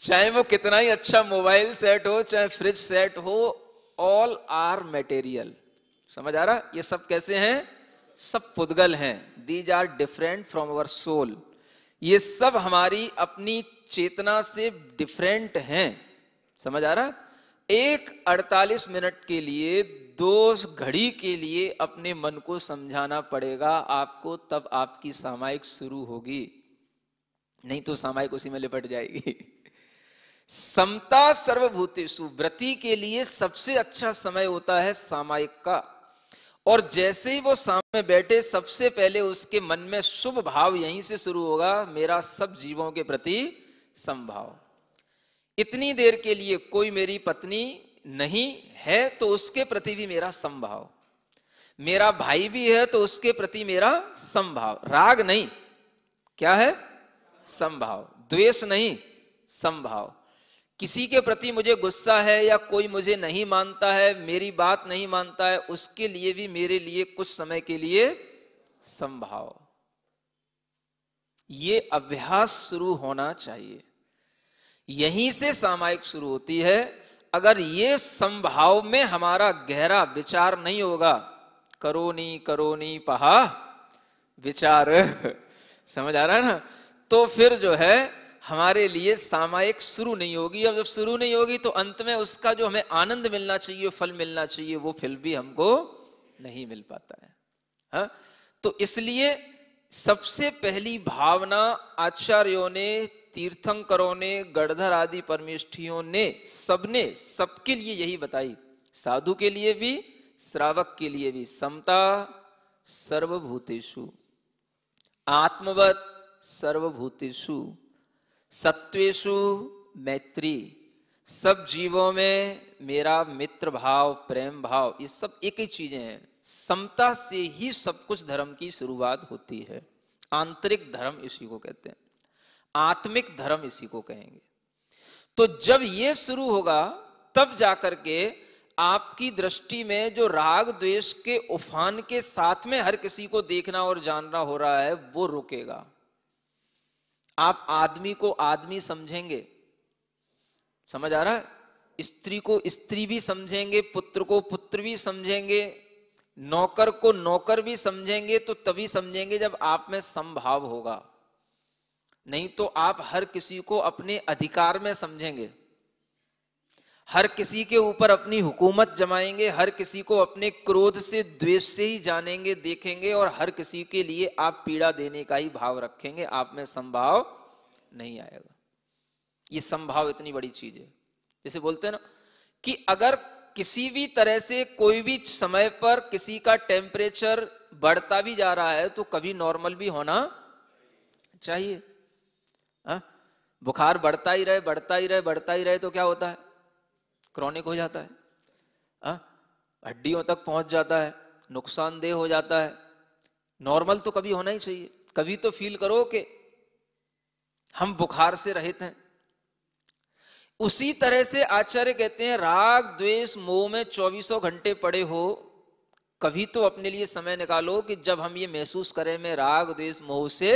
चाहे वो कितना ही अच्छा मोबाइल सेट हो चाहे फ्रिज सेट हो ऑल आर मटेरियल समझ आ रहा ये सब कैसे हैं सब पुद्गल हैं these are different from our soul ये सब हमारी अपनी चेतना से डिफरेंट हैं समझ आ रहा एक 48 मिनट के लिए दो घड़ी के लिए अपने मन को समझाना पड़ेगा आपको तब आपकी सामायिक शुरू होगी नहीं तो सामायिक उसी में लिपट जाएगी समता सर्वभूतेषु व्रति के लिए सबसे अच्छा समय होता है सामायिक का और जैसे ही वो सामने बैठे सबसे पहले उसके मन में शुभ भाव यहीं से शुरू होगा मेरा सब जीवों के प्रति संभाव इतनी देर के लिए कोई मेरी पत्नी नहीं है तो उसके प्रति भी मेरा संभाव मेरा भाई भी है तो उसके प्रति मेरा संभाव राग नहीं क्या है संभाव द्वेष नहीं संभाव किसी के प्रति मुझे गुस्सा है या कोई मुझे नहीं मानता है मेरी बात नहीं मानता है उसके लिए भी मेरे लिए कुछ समय के लिए संभाव ये अभ्यास शुरू होना चाहिए यहीं से सामायिक शुरू होती है अगर ये संभाव में हमारा गहरा विचार नहीं होगा करोनी करोनी पहा विचार [LAUGHS] समझ आ रहा है ना तो फिर जो है हमारे लिए सामायिक शुरू नहीं होगी और जब शुरू नहीं होगी तो अंत में उसका जो हमें आनंद मिलना चाहिए फल मिलना चाहिए वो फल भी हमको नहीं मिल पाता है हा? तो इसलिए सबसे पहली भावना आचार्यों ने तीर्थंकरों ने गढ़धर आदि परमेष्ठियों ने सबने सबके लिए यही बताई साधु के लिए भी श्रावक के लिए भी समता सर्वभूतेषु आत्मवत सर्वभूतेषु सत्वेशु मैत्री सब जीवों में मेरा मित्र भाव प्रेम भाव ये सब एक ही चीजें हैं समता से ही सब कुछ धर्म की शुरुआत होती है आंतरिक धर्म इसी को कहते हैं आत्मिक धर्म इसी को कहेंगे तो जब ये शुरू होगा तब जाकर के आपकी दृष्टि में जो राग द्वेष के उफान के साथ में हर किसी को देखना और जानना हो रहा है वो रुकेगा आप आदमी को आदमी समझेंगे समझ आ रहा है स्त्री को स्त्री भी समझेंगे पुत्र को पुत्र भी समझेंगे नौकर को नौकर भी समझेंगे तो तभी समझेंगे जब आप में संभाव होगा नहीं तो आप हर किसी को अपने अधिकार में समझेंगे हर किसी के ऊपर अपनी हुकूमत जमाएंगे हर किसी को अपने क्रोध से द्वेष से ही जानेंगे देखेंगे और हर किसी के लिए आप पीड़ा देने का ही भाव रखेंगे आप में संभाव नहीं आएगा ये संभाव इतनी बड़ी चीज है जैसे बोलते हैं ना कि अगर किसी भी तरह से कोई भी समय पर किसी का टेम्परेचर बढ़ता भी जा रहा है तो कभी नॉर्मल भी होना चाहिए आ? हाँ? बुखार बढ़ता ही रहे बढ़ता ही रहे बढ़ता ही रहे तो क्या होता है क्रॉनिक हो जाता है हाँ, हड्डियों तक पहुंच जाता है नुकसानदेह हो जाता है नॉर्मल तो कभी होना ही चाहिए कभी तो फील करो कि हम बुखार से रहित हैं उसी तरह से आचार्य कहते हैं राग द्वेष मोह में चौबीसों घंटे पड़े हो कभी तो अपने लिए समय निकालो कि जब हम ये महसूस करें मैं राग द्वेष मोह से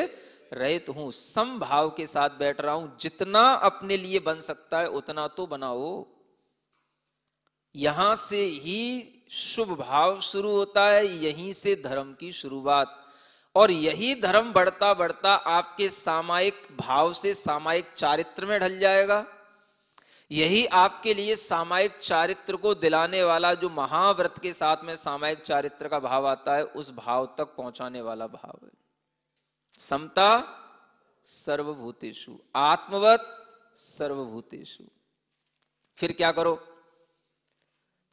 रहित हूं समभाव के साथ बैठ रहा हूं जितना अपने लिए बन सकता है उतना तो बनाओ यहां से ही शुभ भाव शुरू होता है यहीं से धर्म की शुरुआत और यही धर्म बढ़ता बढ़ता आपके सामायिक भाव से सामायिक चारित्र में ढल जाएगा यही आपके लिए सामायिक चारित्र को दिलाने वाला जो महाव्रत के साथ में सामायिक चारित्र का भाव आता है उस भाव तक पहुंचाने वाला भाव है समता सर्वभूतेशु आत्मवत सर्वभूतेशु फिर क्या करो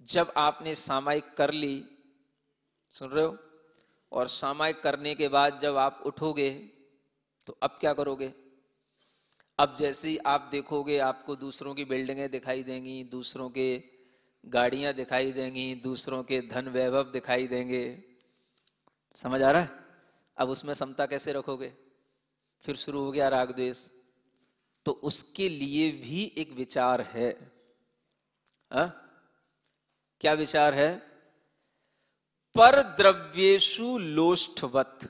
जब आपने सामायिक कर ली सुन रहे हो और सामायिक करने के बाद जब आप उठोगे तो अब क्या करोगे अब जैसे ही आप देखोगे आपको दूसरों की बिल्डिंगें दिखाई देंगी दूसरों के गाड़ियां दिखाई देंगी दूसरों के धन वैभव दिखाई देंगे समझ आ रहा है अब उसमें समता कैसे रखोगे फिर शुरू हो गया राग द्वेष तो उसके लिए भी एक विचार है हा? क्या विचार है पर द्रव्येशु लोष्ठवत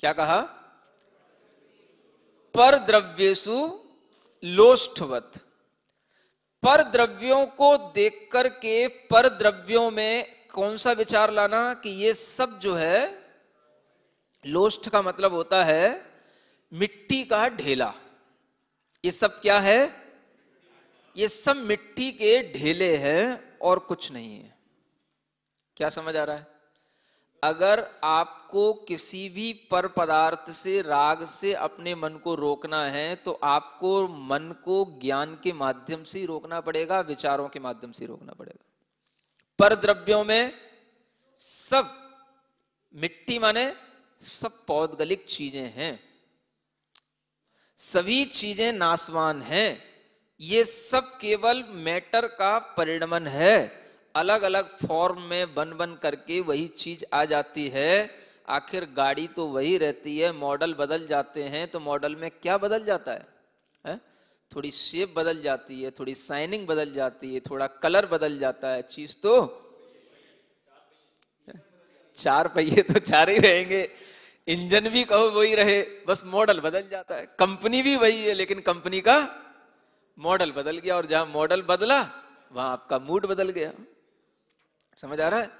क्या कहा पर द्रव्येशु लोष्ठवत पर द्रव्यों को देख करके पर द्रव्यों में कौन सा विचार लाना कि ये सब जो है लोष्ठ का मतलब होता है मिट्टी का ढेला ये सब क्या है ये सब मिट्टी के ढेले हैं और कुछ नहीं है क्या समझ आ रहा है अगर आपको किसी भी पर पदार्थ से राग से अपने मन को रोकना है तो आपको मन को ज्ञान के माध्यम से रोकना पड़ेगा विचारों के माध्यम से रोकना पड़ेगा पर द्रव्यों में सब मिट्टी माने सब पौधगलिक चीजें हैं सभी चीजें नासवान हैं ये सब केवल मैटर का परिणमन है अलग अलग फॉर्म में बन बन करके वही चीज आ जाती है आखिर गाड़ी तो वही रहती है मॉडल बदल जाते हैं तो मॉडल में क्या बदल जाता है, है? थोड़ी शेप बदल जाती है थोड़ी साइनिंग बदल जाती है थोड़ा कलर बदल जाता है चीज तो चार पहिए तो चार ही रहेंगे इंजन भी कहो वही रहे बस मॉडल बदल जाता है कंपनी भी वही है लेकिन कंपनी का मॉडल बदल गया और जहां मॉडल बदला वहां आपका मूड बदल गया समझ आ रहा है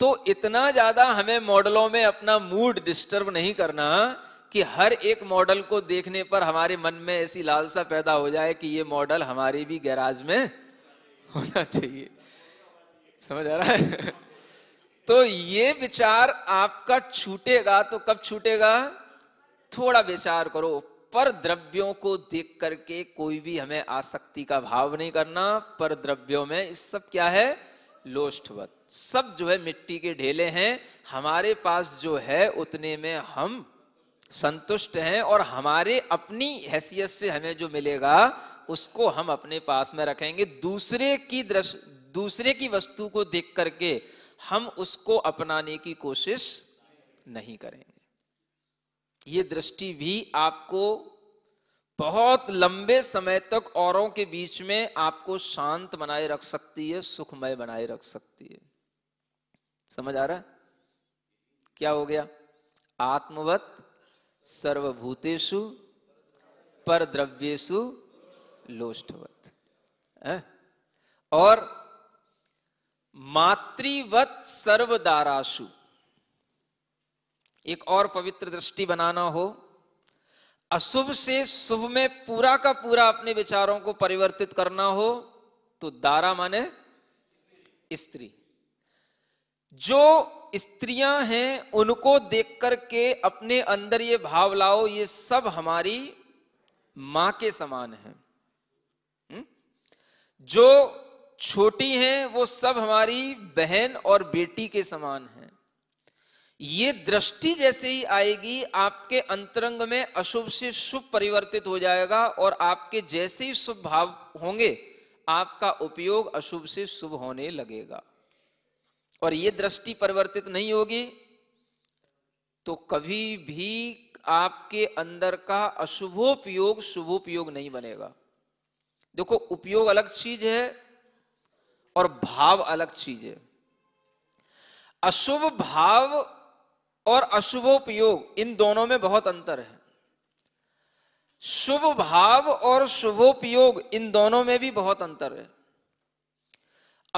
तो इतना ज्यादा हमें मॉडलों में अपना मूड डिस्टर्ब नहीं करना कि हर एक मॉडल को देखने पर हमारे मन में ऐसी लालसा पैदा हो जाए कि ये मॉडल हमारे भी गैराज में होना चाहिए समझ आ रहा है तो ये विचार आपका छूटेगा तो कब छूटेगा थोड़ा विचार करो पर द्रव्यों को देख करके कोई भी हमें आसक्ति का भाव नहीं करना पर द्रव्यों में इस सब क्या है लोष्ठवत सब जो है मिट्टी के ढेले हैं हमारे पास जो है उतने में हम संतुष्ट हैं और हमारे अपनी हैसियत से हमें जो मिलेगा उसको हम अपने पास में रखेंगे दूसरे की दृश्य दूसरे की वस्तु को देख करके हम उसको अपनाने की कोशिश नहीं करेंगे ये दृष्टि भी आपको बहुत लंबे समय तक औरों के बीच में आपको शांत बनाए रख सकती है सुखमय बनाए रख सकती है समझ आ रहा है क्या हो गया आत्मवत सर्वभूतेशु पर द्रव्येशु लोष्ठवत है? और मातृवत सर्वदाराशु एक और पवित्र दृष्टि बनाना हो अशुभ से शुभ में पूरा का पूरा अपने विचारों को परिवर्तित करना हो तो दारा माने स्त्री जो स्त्रियां हैं उनको देख करके अपने अंदर ये भाव लाओ ये सब हमारी मां के समान है हम्म? जो छोटी हैं वो सब हमारी बहन और बेटी के समान है ये दृष्टि जैसे ही आएगी आपके अंतरंग में अशुभ से शुभ परिवर्तित हो जाएगा और आपके जैसे ही शुभ भाव होंगे आपका उपयोग अशुभ से शुभ होने लगेगा और ये दृष्टि परिवर्तित नहीं होगी तो कभी भी आपके अंदर का अशुभोपयोग शुभोपयोग नहीं बनेगा देखो उपयोग अलग चीज है और भाव अलग चीज है अशुभ भाव और अशुभोपयोग इन दोनों में बहुत अंतर है शुभ भाव और शुभोपयोग इन दोनों में भी बहुत अंतर है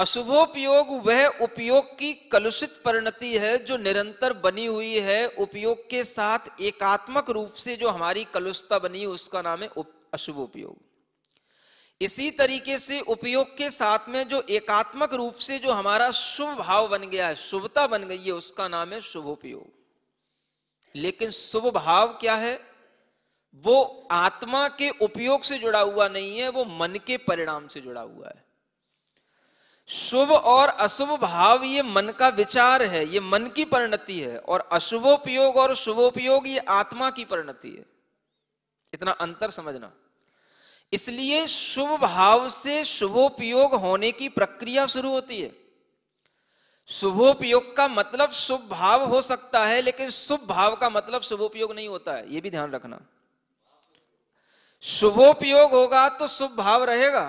अशुभोपयोग वह उपयोग की कलुषित परिणति है जो निरंतर बनी हुई है उपयोग के साथ एकात्मक रूप से जो हमारी कलुषता बनी उसका नाम है अशुभोपयोग इसी तरीके से उपयोग के साथ में जो एकात्मक रूप से जो हमारा शुभ भाव बन गया है शुभता बन गई है उसका नाम है शुभोपयोग लेकिन शुभ भाव क्या है वो आत्मा के उपयोग से जुड़ा हुआ नहीं है वो मन के परिणाम से जुड़ा हुआ है शुभ और अशुभ भाव ये मन का विचार है ये मन की परिणति है और अशुभोपयोग और शुभोपयोग ये आत्मा की परिणति है इतना अंतर समझना इसलिए शुभ भाव से शुभोपयोग होने की प्रक्रिया शुरू होती है शुभोपयोग का मतलब शुभ भाव हो सकता है लेकिन शुभ भाव का मतलब शुभोपयोग नहीं होता है यह भी ध्यान रखना शुभोपयोग होगा तो शुभ भाव रहेगा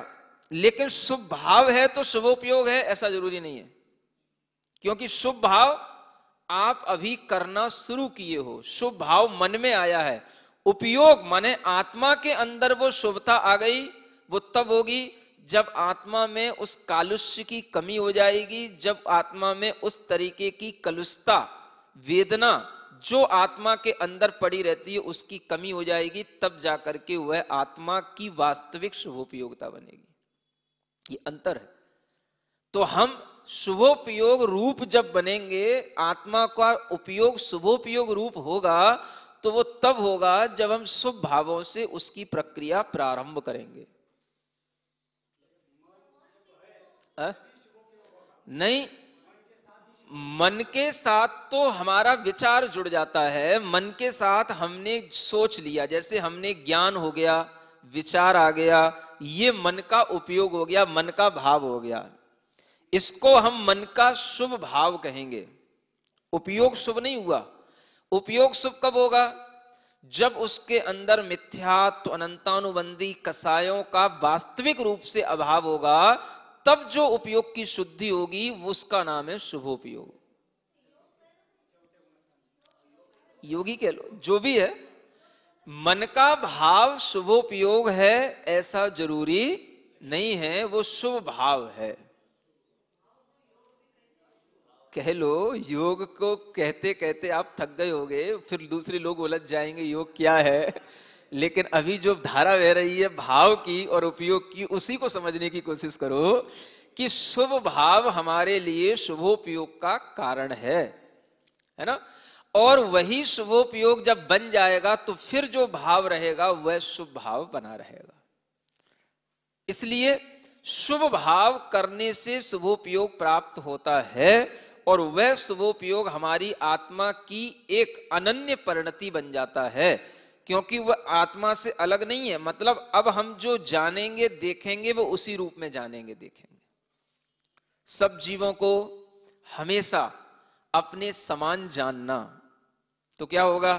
लेकिन शुभ भाव है तो शुभोपयोग है ऐसा जरूरी नहीं है क्योंकि शुभ भाव आप अभी करना शुरू किए हो शुभ भाव मन में आया है उपयोग माने आत्मा के अंदर वो शुभता आ गई वो तब होगी जब आत्मा में उस कालुष्य की कमी हो जाएगी जब आत्मा में उस तरीके की कलुषता वेदना जो आत्मा के अंदर पड़ी रहती है उसकी कमी हो जाएगी तब जाकर के वह आत्मा की वास्तविक शुभोपयोगिता बनेगी ये अंतर है तो हम शुभोपयोग रूप जब बनेंगे आत्मा का उपयोग शुभोपयोग रूप होगा तो वो तब होगा जब हम शुभ भावों से उसकी प्रक्रिया प्रारंभ करेंगे नहीं मन के साथ तो हमारा विचार जुड़ जाता है मन के साथ हमने सोच लिया जैसे हमने ज्ञान हो गया विचार आ गया ये मन का उपयोग हो गया मन का भाव हो गया इसको हम मन का शुभ भाव कहेंगे उपयोग शुभ नहीं हुआ उपयोग शुभ कब होगा जब उसके अंदर मिथ्यात्व अनंतानुबंधी कसायों का वास्तविक रूप से अभाव होगा तब जो उपयोग की शुद्धि होगी उसका नाम है शुभोपयोग योगी कह लो जो भी है मन का भाव शुभोपयोग है ऐसा जरूरी नहीं है वो शुभ भाव है कह लो योग को कहते कहते आप थक गए होगे फिर दूसरे लोग उलझ जाएंगे योग क्या है लेकिन अभी जो धारा बह रही है भाव की और उपयोग की उसी को समझने की कोशिश करो कि शुभ भाव हमारे लिए शुभोपयोग का कारण है है ना और वही शुभोपयोग जब बन जाएगा तो फिर जो भाव रहेगा वह शुभ भाव बना रहेगा इसलिए शुभ भाव करने से शुभोपयोग प्राप्त होता है और वह शुभोपयोग हमारी आत्मा की एक अनन्य परिणति बन जाता है क्योंकि वह आत्मा से अलग नहीं है मतलब अब हम जो जानेंगे देखेंगे वो उसी रूप में जानेंगे देखेंगे सब जीवों को हमेशा अपने समान जानना तो क्या होगा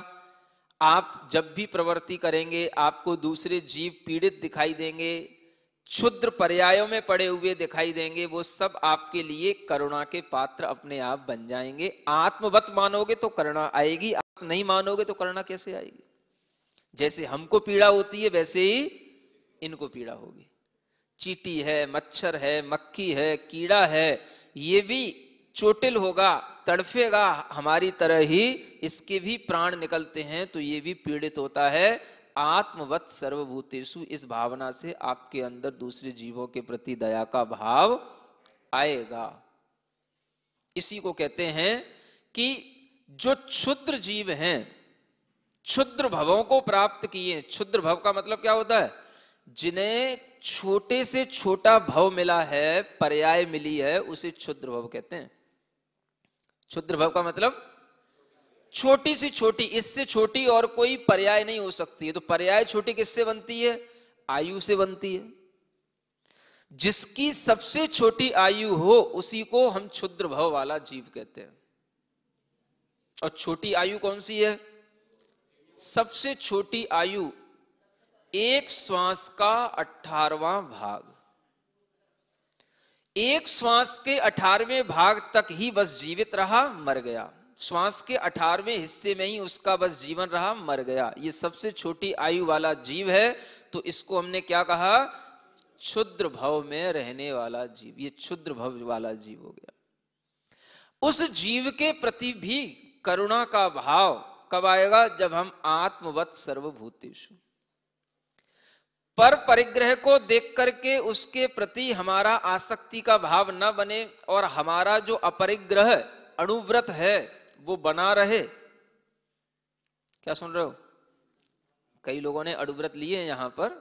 आप जब भी प्रवृत्ति करेंगे आपको दूसरे जीव पीड़ित दिखाई देंगे क्षुद्र पर्यायों में पड़े हुए दिखाई देंगे वो सब आपके लिए करुणा के पात्र अपने आप बन जाएंगे आत्मवत मानोगे तो करुणा आएगी आप नहीं मानोगे तो करुणा कैसे आएगी जैसे हमको पीड़ा होती है वैसे ही इनको पीड़ा होगी चीटी है मच्छर है मक्खी है कीड़ा है ये भी चोटिल होगा तड़फेगा हमारी तरह ही इसके भी प्राण निकलते हैं तो ये भी पीड़ित होता है आत्मवत सर्वभूतेशु इस भावना से आपके अंदर दूसरे जीवों के प्रति दया का भाव आएगा इसी को कहते हैं कि जो क्षुद्र जीव हैं क्षुद्र भवों को प्राप्त किए क्षुद्र भव का मतलब क्या होता है जिन्हें छोटे से छोटा भव मिला है पर्याय मिली है उसे क्षुद्र भव कहते हैं क्षुद्र भव का मतलब छोटी सी छोटी इससे छोटी और कोई पर्याय नहीं हो सकती है तो पर्याय छोटी किससे बनती है आयु से बनती है जिसकी सबसे छोटी आयु हो उसी को हम क्षुद्र भव वाला जीव कहते हैं और छोटी आयु कौन सी है सबसे छोटी आयु एक श्वास का अठारवा भाग एक श्वास के अठारवें भाग तक ही बस जीवित रहा मर गया श्वास के अठारवें हिस्से में ही उसका बस जीवन रहा मर गया ये सबसे छोटी आयु वाला जीव है तो इसको हमने क्या कहा क्षुद्र भव में रहने वाला जीव ये क्षुद्र भव वाला जीव हो गया उस जीव के प्रति भी करुणा का भाव कब आएगा जब हम आत्मवत सर्वभूतेश पर परिग्रह को देख करके उसके प्रति हमारा आसक्ति का भाव न बने और हमारा जो अपरिग्रह अणुव्रत है वो बना रहे क्या सुन रहे हो कई लोगों ने अणुव्रत लिए हैं यहां पर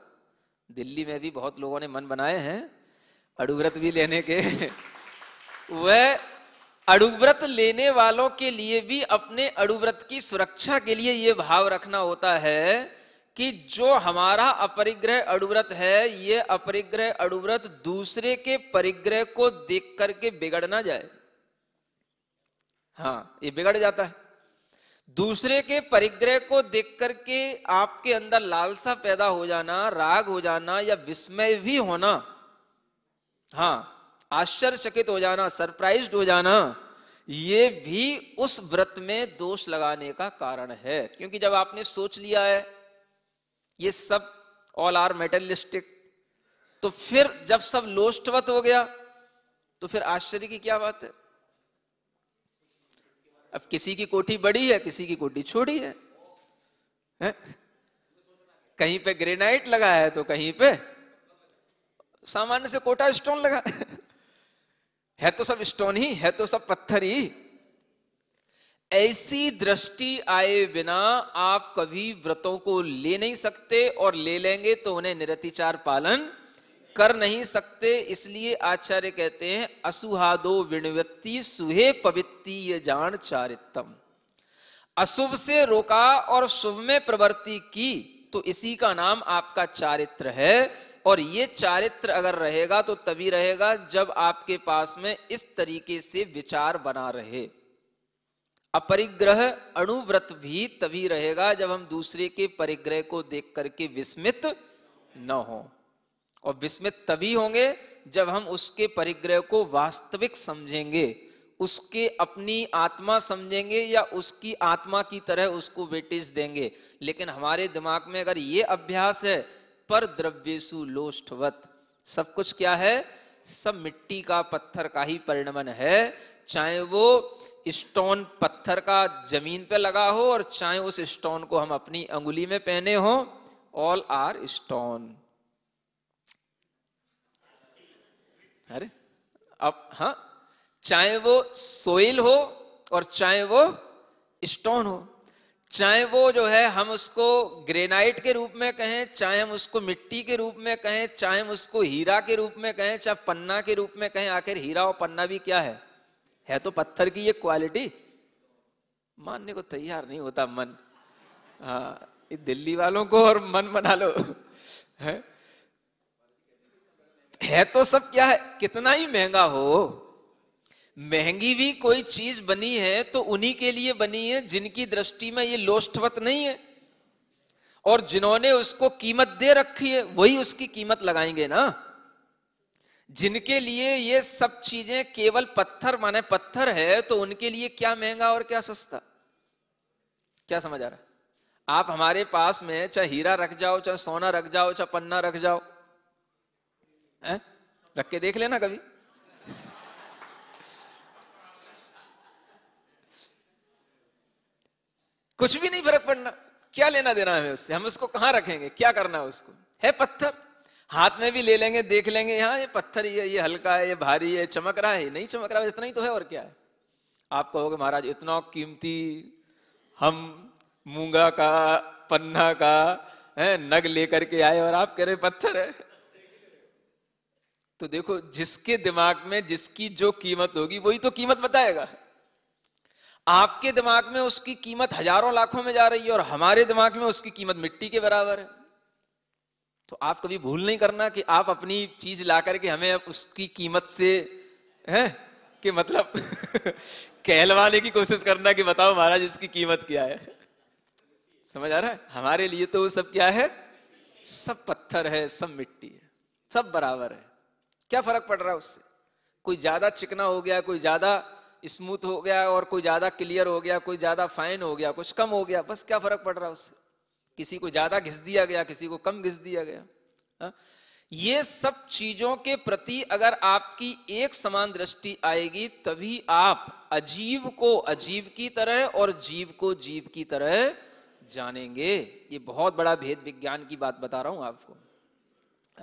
दिल्ली में भी बहुत लोगों ने मन बनाए हैं अणुव्रत भी लेने के [LAUGHS] वह अड़ुव्रत लेने वालों के लिए भी अपने अड़ुव्रत की सुरक्षा के लिए यह भाव रखना होता है कि जो हमारा अपरिग्रह अड़ुव्रत है यह अपरिग्रह अड़ुव्रत दूसरे के परिग्रह को देख करके बिगड़ ना जाए हाँ ये बिगड़ जाता है दूसरे के परिग्रह को देख करके आपके अंदर लालसा पैदा हो जाना राग हो जाना या विस्मय भी होना हाँ आश्चर्यचकित हो जाना सरप्राइज हो जाना ये भी उस व्रत में दोष लगाने का कारण है क्योंकि जब आपने सोच लिया है ये सब ऑल आर मेटलिस्टिक तो फिर जब सब लोष्टवत हो गया तो फिर आश्चर्य की क्या बात है अब किसी की कोठी बड़ी है किसी की कोठी छोटी है, है? कहीं पे ग्रेनाइट लगा है तो कहीं पे सामान्य से कोटा स्टोन लगा है तो सब स्टोन ही है तो सब पत्थर ही ऐसी दृष्टि आए बिना आप कभी व्रतों को ले नहीं सकते और ले लेंगे तो उन्हें निरतिचार पालन कर नहीं सकते इसलिए आचार्य कहते हैं असुहादो विणवत्ति सुहे पवित्ती ये जान चारितम अशुभ से रोका और शुभ में प्रवृत्ति की तो इसी का नाम आपका चारित्र है और ये चारित्र अगर रहेगा तो तभी रहेगा जब आपके पास में इस तरीके से विचार बना रहे अपरिग्रह अणुव्रत भी तभी रहेगा जब हम दूसरे के परिग्रह को देख करके विस्मित न हो और विस्मित तभी होंगे जब हम उसके परिग्रह को वास्तविक समझेंगे उसके अपनी आत्मा समझेंगे या उसकी आत्मा की तरह उसको वेटेज देंगे लेकिन हमारे दिमाग में अगर ये अभ्यास है पर द्रव्यसु लोष्ठवत सब कुछ क्या है सब मिट्टी का पत्थर का ही परिणमन है चाहे वो स्टोन पत्थर का जमीन पे लगा हो और चाहे उस स्टोन को हम अपनी अंगुली में पहने हो ऑल आर स्टोन अरे अब हाँ चाहे वो सोइल हो और चाहे वो स्टोन हो चाहे वो जो है हम उसको ग्रेनाइट के रूप में कहें चाहे हम उसको मिट्टी के रूप में कहें चाहे हम उसको हीरा के रूप में कहें चाहे पन्ना के रूप में कहें आखिर हीरा और पन्ना भी क्या है है तो पत्थर की ये क्वालिटी मानने को तैयार नहीं होता मन हाँ दिल्ली वालों को और मन बना लो है, है तो सब क्या है कितना ही महंगा हो महंगी भी कोई चीज बनी है तो उन्हीं के लिए बनी है जिनकी दृष्टि में ये लोष्टवत नहीं है और जिन्होंने उसको कीमत दे रखी है वही उसकी कीमत लगाएंगे ना जिनके लिए ये सब चीजें केवल पत्थर माने पत्थर है तो उनके लिए क्या महंगा और क्या सस्ता क्या समझ आ रहा है आप हमारे पास में चाहे हीरा रख जाओ चाहे सोना रख जाओ चाहे पन्ना रख जाओ है? रख के देख लेना कभी कुछ भी नहीं फर्क पड़ना क्या लेना देना हमें उससे हम उसको कहां रखेंगे क्या करना है उसको है पत्थर हाथ में भी ले लेंगे देख लेंगे हाँ ये पत्थर ही है ये हल्का है ये भारी है चमक रहा है नहीं चमक रहा है इतना ही तो है और क्या है आप कहोगे महाराज इतना कीमती हम मूंगा का पन्ना का है नग लेकर के आए और आप कह रहे पत्थर है तो देखो जिसके दिमाग में जिसकी जो कीमत होगी वही तो कीमत बताएगा आपके दिमाग में उसकी कीमत हजारों लाखों में जा रही है और हमारे दिमाग में उसकी कीमत मिट्टी के बराबर है तो आप कभी भूल नहीं करना कि आप अपनी चीज ला करके हमें उसकी कीमत से है कि मतलब [LAUGHS] कहलवाने की कोशिश करना कि बताओ महाराज इसकी कीमत क्या है समझ आ रहा है हमारे लिए तो वो सब क्या है सब पत्थर है सब मिट्टी है सब बराबर है क्या फर्क पड़ रहा है उससे कोई ज्यादा चिकना हो गया कोई ज्यादा स्मूथ हो गया और कोई ज़्यादा क्लियर हो गया कोई ज़्यादा फाइन हो गया कुछ कम हो गया बस क्या फ़र्क पड़ रहा है उससे किसी को ज़्यादा घिस दिया गया किसी को कम घिस दिया गया हा? ये सब चीज़ों के प्रति अगर आपकी एक समान दृष्टि आएगी तभी आप अजीब को अजीब की तरह और जीव को जीव की तरह जानेंगे ये बहुत बड़ा भेद विज्ञान की बात बता रहा हूं आपको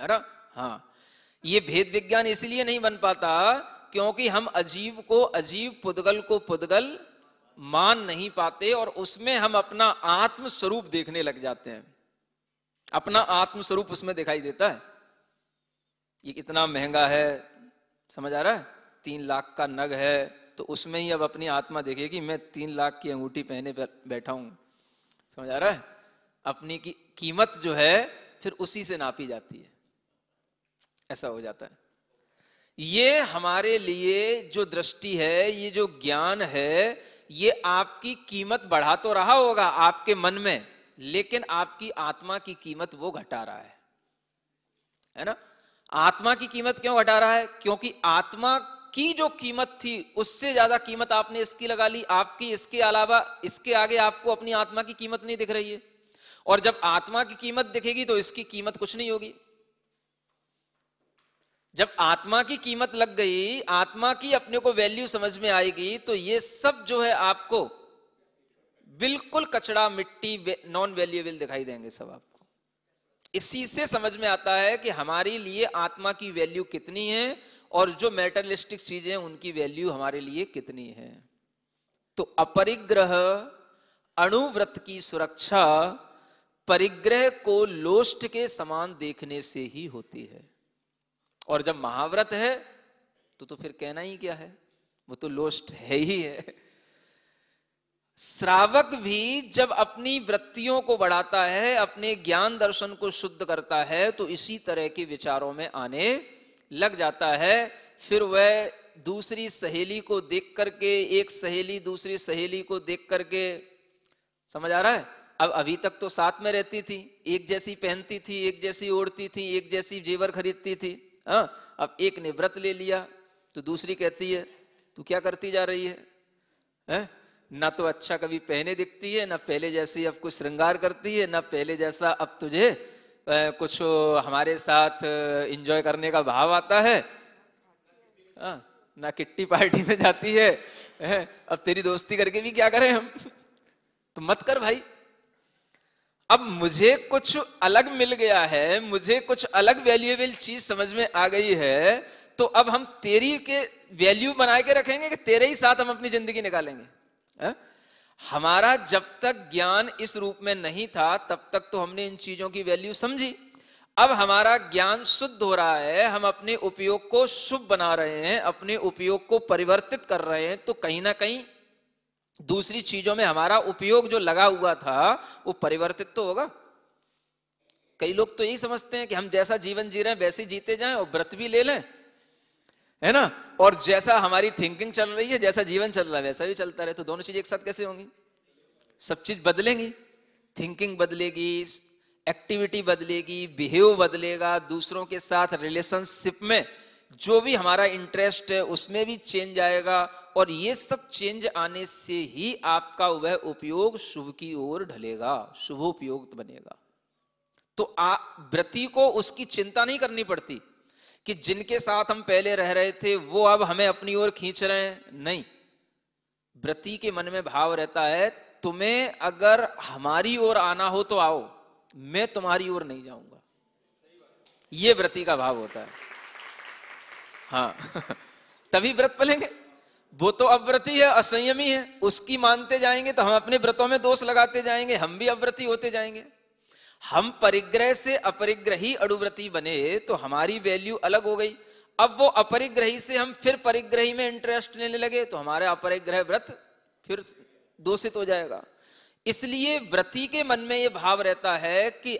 है ना हाँ ये भेद विज्ञान इसलिए नहीं बन पाता क्योंकि हम अजीब को अजीब पुदगल को पुदगल मान नहीं पाते और उसमें हम अपना आत्म स्वरूप देखने लग जाते हैं अपना आत्म स्वरूप उसमें दिखाई देता है ये कितना महंगा है समझ आ रहा है तीन लाख का नग है तो उसमें ही अब अपनी आत्मा देखेगी मैं तीन लाख की अंगूठी पहने पर बैठा हूं समझ आ रहा है अपनी की कीमत जो है फिर उसी से नापी जाती है ऐसा हो जाता है ये हमारे लिए जो दृष्टि है ये जो ज्ञान है ये आपकी कीमत बढ़ा तो रहा होगा आपके मन में लेकिन आपकी आत्मा की कीमत वो घटा रहा है है ना आत्मा की कीमत क्यों घटा रहा है क्योंकि आत्मा की जो कीमत थी उससे ज्यादा कीमत आपने इसकी लगा ली आपकी इसके अलावा इसके आगे आपको अपनी आत्मा की कीमत नहीं दिख रही है और जब आत्मा की कीमत दिखेगी तो इसकी कीमत कुछ नहीं होगी जब आत्मा की कीमत लग गई आत्मा की अपने को वैल्यू समझ में आएगी तो ये सब जो है आपको बिल्कुल कचड़ा मिट्टी नॉन वैल्यूएबल दिखाई देंगे सब आपको इसी से समझ में आता है कि हमारे लिए आत्मा की वैल्यू कितनी है और जो मेटरलिस्टिक चीजें उनकी वैल्यू हमारे लिए कितनी है तो अपरिग्रह अणुव्रत की सुरक्षा परिग्रह को लोस्ट के समान देखने से ही होती है और जब महाव्रत है तो तो फिर कहना ही क्या है वो तो लोस्ट है ही है श्रावक भी जब अपनी वृत्तियों को बढ़ाता है अपने ज्ञान दर्शन को शुद्ध करता है तो इसी तरह के विचारों में आने लग जाता है फिर वह दूसरी सहेली को देख करके एक सहेली दूसरी सहेली को देख करके समझ आ रहा है अब अभी तक तो साथ में रहती थी एक जैसी पहनती थी एक जैसी ओढ़ती थी एक जैसी जेवर खरीदती थी हाँ अब एक ने व्रत ले लिया तो दूसरी कहती है तू क्या करती जा रही है, हाँ? ना तो अच्छा कभी पहने दिखती है ना पहले जैसी अब कुछ श्रृंगार करती है ना पहले जैसा अब तुझे आ, कुछ हमारे साथ एंजॉय करने का भाव आता है आ, हाँ, ना किट्टी पार्टी में जाती है, है? अब तेरी दोस्ती करके भी क्या करें हम तो मत कर भाई अब मुझे कुछ अलग मिल गया है मुझे कुछ अलग वैल्यूएबल चीज समझ में आ गई है तो अब हम तेरी के वैल्यू बना के रखेंगे कि तेरे ही साथ हम अपनी जिंदगी निकालेंगे है? हाँ? हमारा जब तक ज्ञान इस रूप में नहीं था तब तक तो हमने इन चीजों की वैल्यू समझी अब हमारा ज्ञान शुद्ध हो रहा है हम अपने उपयोग को शुभ बना रहे हैं अपने उपयोग को परिवर्तित कर रहे हैं तो कहीं ना कहीं दूसरी चीजों में हमारा उपयोग जो लगा हुआ था वो परिवर्तित तो होगा कई लोग तो यही समझते हैं कि हम जैसा जीवन जी रहे हैं वैसे जीते जाएं और व्रत भी ले लें है ना और जैसा हमारी थिंकिंग चल रही है जैसा जीवन चल रहा है वैसा भी चलता रहे तो दोनों चीज एक साथ कैसे होंगी सब चीज बदलेंगी थिंकिंग बदलेगी एक्टिविटी बदलेगी बिहेव बदलेगा दूसरों के साथ रिलेशनशिप में जो भी हमारा इंटरेस्ट है उसमें भी चेंज आएगा और ये सब चेंज आने से ही आपका वह उपयोग शुभ की ओर ढलेगा शुभ उपयोग बनेगा तो व्रति को उसकी चिंता नहीं करनी पड़ती कि जिनके साथ हम पहले रह रहे थे वो अब हमें अपनी ओर खींच रहे हैं नहीं व्रति के मन में भाव रहता है तुम्हें अगर हमारी ओर आना हो तो आओ मैं तुम्हारी ओर नहीं जाऊंगा ये व्रति का भाव होता है हाँ [LAUGHS] तभी व्रत पलेंगे वो तो अव्रती है असंयमी है उसकी मानते जाएंगे तो हम अपने व्रतों में दोष लगाते जाएंगे हम भी अव्रती होते जाएंगे हम परिग्रह से अपरिग्रही अड़ुव्रती बने तो हमारी वैल्यू अलग हो गई अब वो अपरिग्रही से हम फिर परिग्रही में इंटरेस्ट लेने लगे तो हमारे अपरिग्रह व्रत फिर दोषित हो जाएगा इसलिए व्रती के मन में ये भाव रहता है कि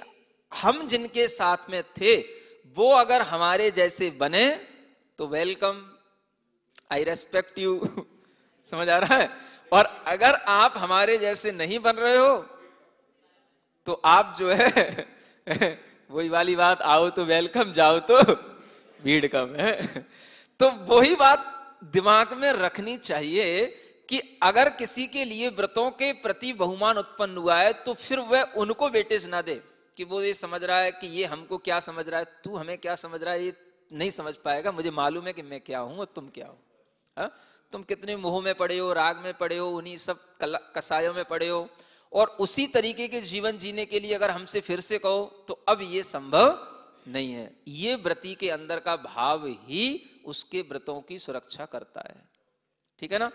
हम जिनके साथ में थे वो अगर हमारे जैसे बने तो वेलकम आई रेस्पेक्ट यू समझ आ रहा है और अगर आप हमारे जैसे नहीं बन रहे हो तो आप जो है [LAUGHS] वही वाली बात आओ तो वेलकम जाओ तो [LAUGHS] भीड़ कम है [LAUGHS] तो वही बात दिमाग में रखनी चाहिए कि अगर किसी के लिए व्रतों के प्रति बहुमान उत्पन्न हुआ है तो फिर वह उनको वेटेज ना दे कि वो ये समझ रहा है कि ये हमको क्या समझ रहा है तू हमें क्या समझ रहा है ये नहीं समझ पाएगा मुझे मालूम है कि मैं क्या हूं और तुम क्या हो हा? तुम कितने मोह में पड़े हो राग में पड़े हो उन्हीं सब कसायों में पड़े हो और उसी तरीके के जीवन जीने के लिए अगर हमसे फिर से कहो तो अब ये संभव नहीं है ये व्रति के अंदर का भाव ही उसके व्रतों की सुरक्षा करता है ठीक है ना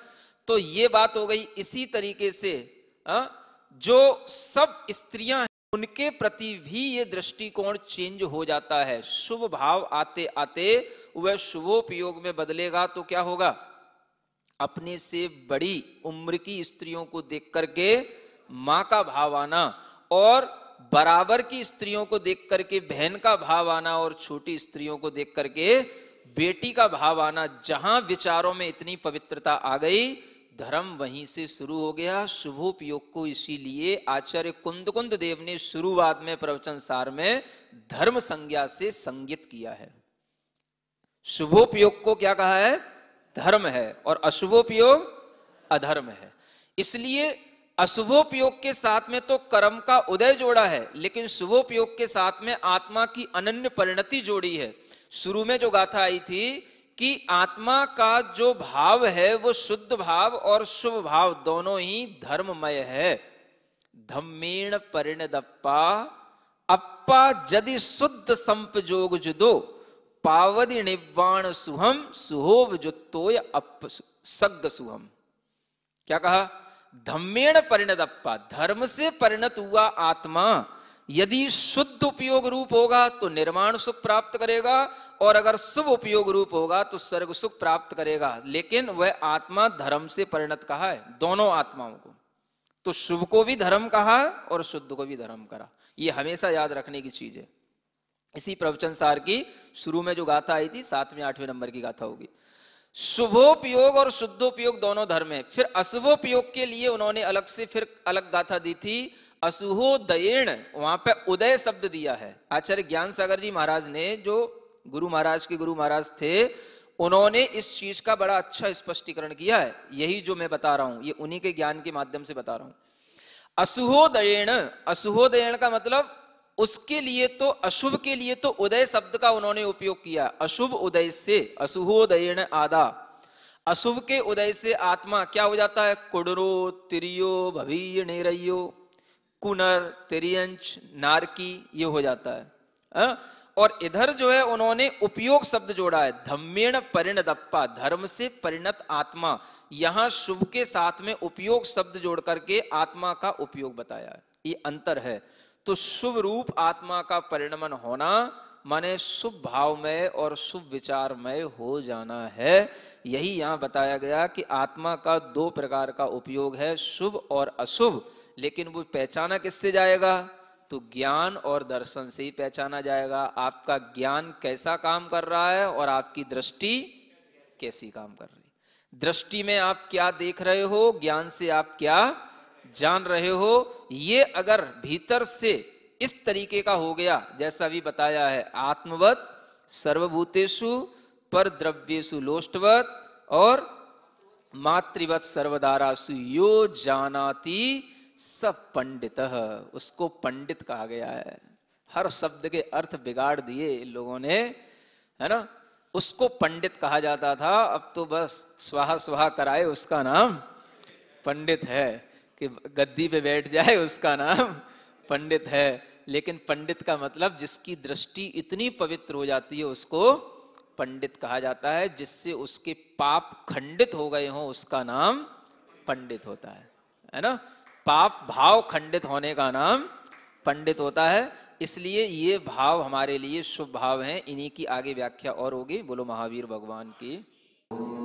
तो ये बात हो गई इसी तरीके से आ, हाँ? जो सब स्त्रियां उनके प्रति भी ये दृष्टिकोण चेंज हो जाता है शुभ भाव आते आते वह शुभोपयोग में बदलेगा तो क्या होगा अपने से बड़ी उम्र की स्त्रियों को देख करके माँ का भाव आना और बराबर की स्त्रियों को देख करके बहन का भाव आना और छोटी स्त्रियों को देख करके बेटी का भाव आना जहां विचारों में इतनी पवित्रता आ गई धर्म वहीं से शुरू हो गया शुभोपयोग को इसीलिए आचार्य कुंद कुंद देव ने शुरुआत में प्रवचन सार में धर्म संज्ञा से संगित किया है शुभोपयोग को क्या कहा है धर्म है और अशुभोपयोग अधर्म है इसलिए अशुभोपयोग के साथ में तो कर्म का उदय जोड़ा है लेकिन शुभोपयोग के साथ में आत्मा की अनन्य परिणति जोड़ी है शुरू में जो गाथा आई थी कि आत्मा का जो भाव है वो शुद्ध भाव और शुभ भाव दोनों ही धर्ममय है धम्मेण परिणदप्पा अप्पा जदि शुद्ध संपजोग जुदो पावदि निवाण सुहम सुहोभ जुत्तो अप सग सुहम क्या कहा धम्मेण परिणदप्पा धर्म से परिणत हुआ आत्मा यदि शुद्ध उपयोग रूप होगा तो निर्माण सुख प्राप्त करेगा और अगर शुभ उपयोग रूप होगा तो स्वर्ग सुख प्राप्त करेगा लेकिन वह आत्मा धर्म से परिणत कहा है दोनों आत्माओं को तो शुभ को भी धर्म कहा और शुद्ध को भी धर्म करा यह हमेशा याद रखने की चीज है इसी प्रवचन सार की शुरू में जो गाथा आई थी सातवें आठवें नंबर की गाथा होगी शुभोपयोग और शुद्धोपयोग दोनों धर्म है फिर अशुभोपयोग के लिए उन्होंने अलग से फिर अलग गाथा दी थी दयेण वहां पे उदय शब्द दिया है आचार्य ज्ञान सागर जी महाराज ने जो गुरु महाराज के गुरु महाराज थे उन्होंने इस चीज का बड़ा अच्छा स्पष्टीकरण किया है यही जो मैं बता रहा हूं ये उन्हीं के ज्ञान के माध्यम से बता रहा हूं असुहो दयेण का मतलब उसके लिए तो अशुभ के लिए तो उदय शब्द का उन्होंने उपयोग किया अशुभ उदय से दयेण आदा अशुभ के उदय से आत्मा क्या हो जाता है कुडरो तिरियो भवीय निरयो कुनर तिरियंच नारकी ये हो जाता है आ? हाँ? और इधर जो है उन्होंने उपयोग शब्द जोड़ा है धम्मेण परिणदप्पा धर्म से परिणत आत्मा यहां शुभ के साथ में उपयोग शब्द जोड़ करके आत्मा का उपयोग बताया ये अंतर है तो शुभ रूप आत्मा का परिणमन होना माने शुभ भावमय और शुभ विचारमय हो जाना है यही यहां बताया गया कि आत्मा का दो प्रकार का उपयोग है शुभ और अशुभ लेकिन वो पहचाना किससे जाएगा तो ज्ञान और दर्शन से ही पहचाना जाएगा आपका ज्ञान कैसा काम कर रहा है और आपकी दृष्टि कैसी काम कर रही है दृष्टि में आप क्या देख रहे हो ज्ञान से आप क्या जान रहे हो ये अगर भीतर से इस तरीके का हो गया जैसा भी बताया है आत्मवत सर्वभूतेशु पर द्रव्येशु लोष्टवत और मातृवत सर्वदारासु यो जानाति सब पंडित उसको पंडित कहा गया है हर शब्द के अर्थ बिगाड़ दिए इन लोगों ने है ना उसको पंडित कहा जाता था अब तो बस स्वाहा स्वाहा कराए उसका नाम पंडित है कि गद्दी पे बैठ जाए उसका नाम पंडित है लेकिन पंडित का मतलब जिसकी दृष्टि इतनी पवित्र हो जाती है उसको पंडित कहा जाता है जिससे उसके पाप खंडित हो गए हों उसका नाम पंडित होता है है ना पाप भाव खंडित होने का नाम पंडित होता है इसलिए ये भाव हमारे लिए शुभ भाव हैं इन्हीं की आगे व्याख्या और होगी बोलो महावीर भगवान की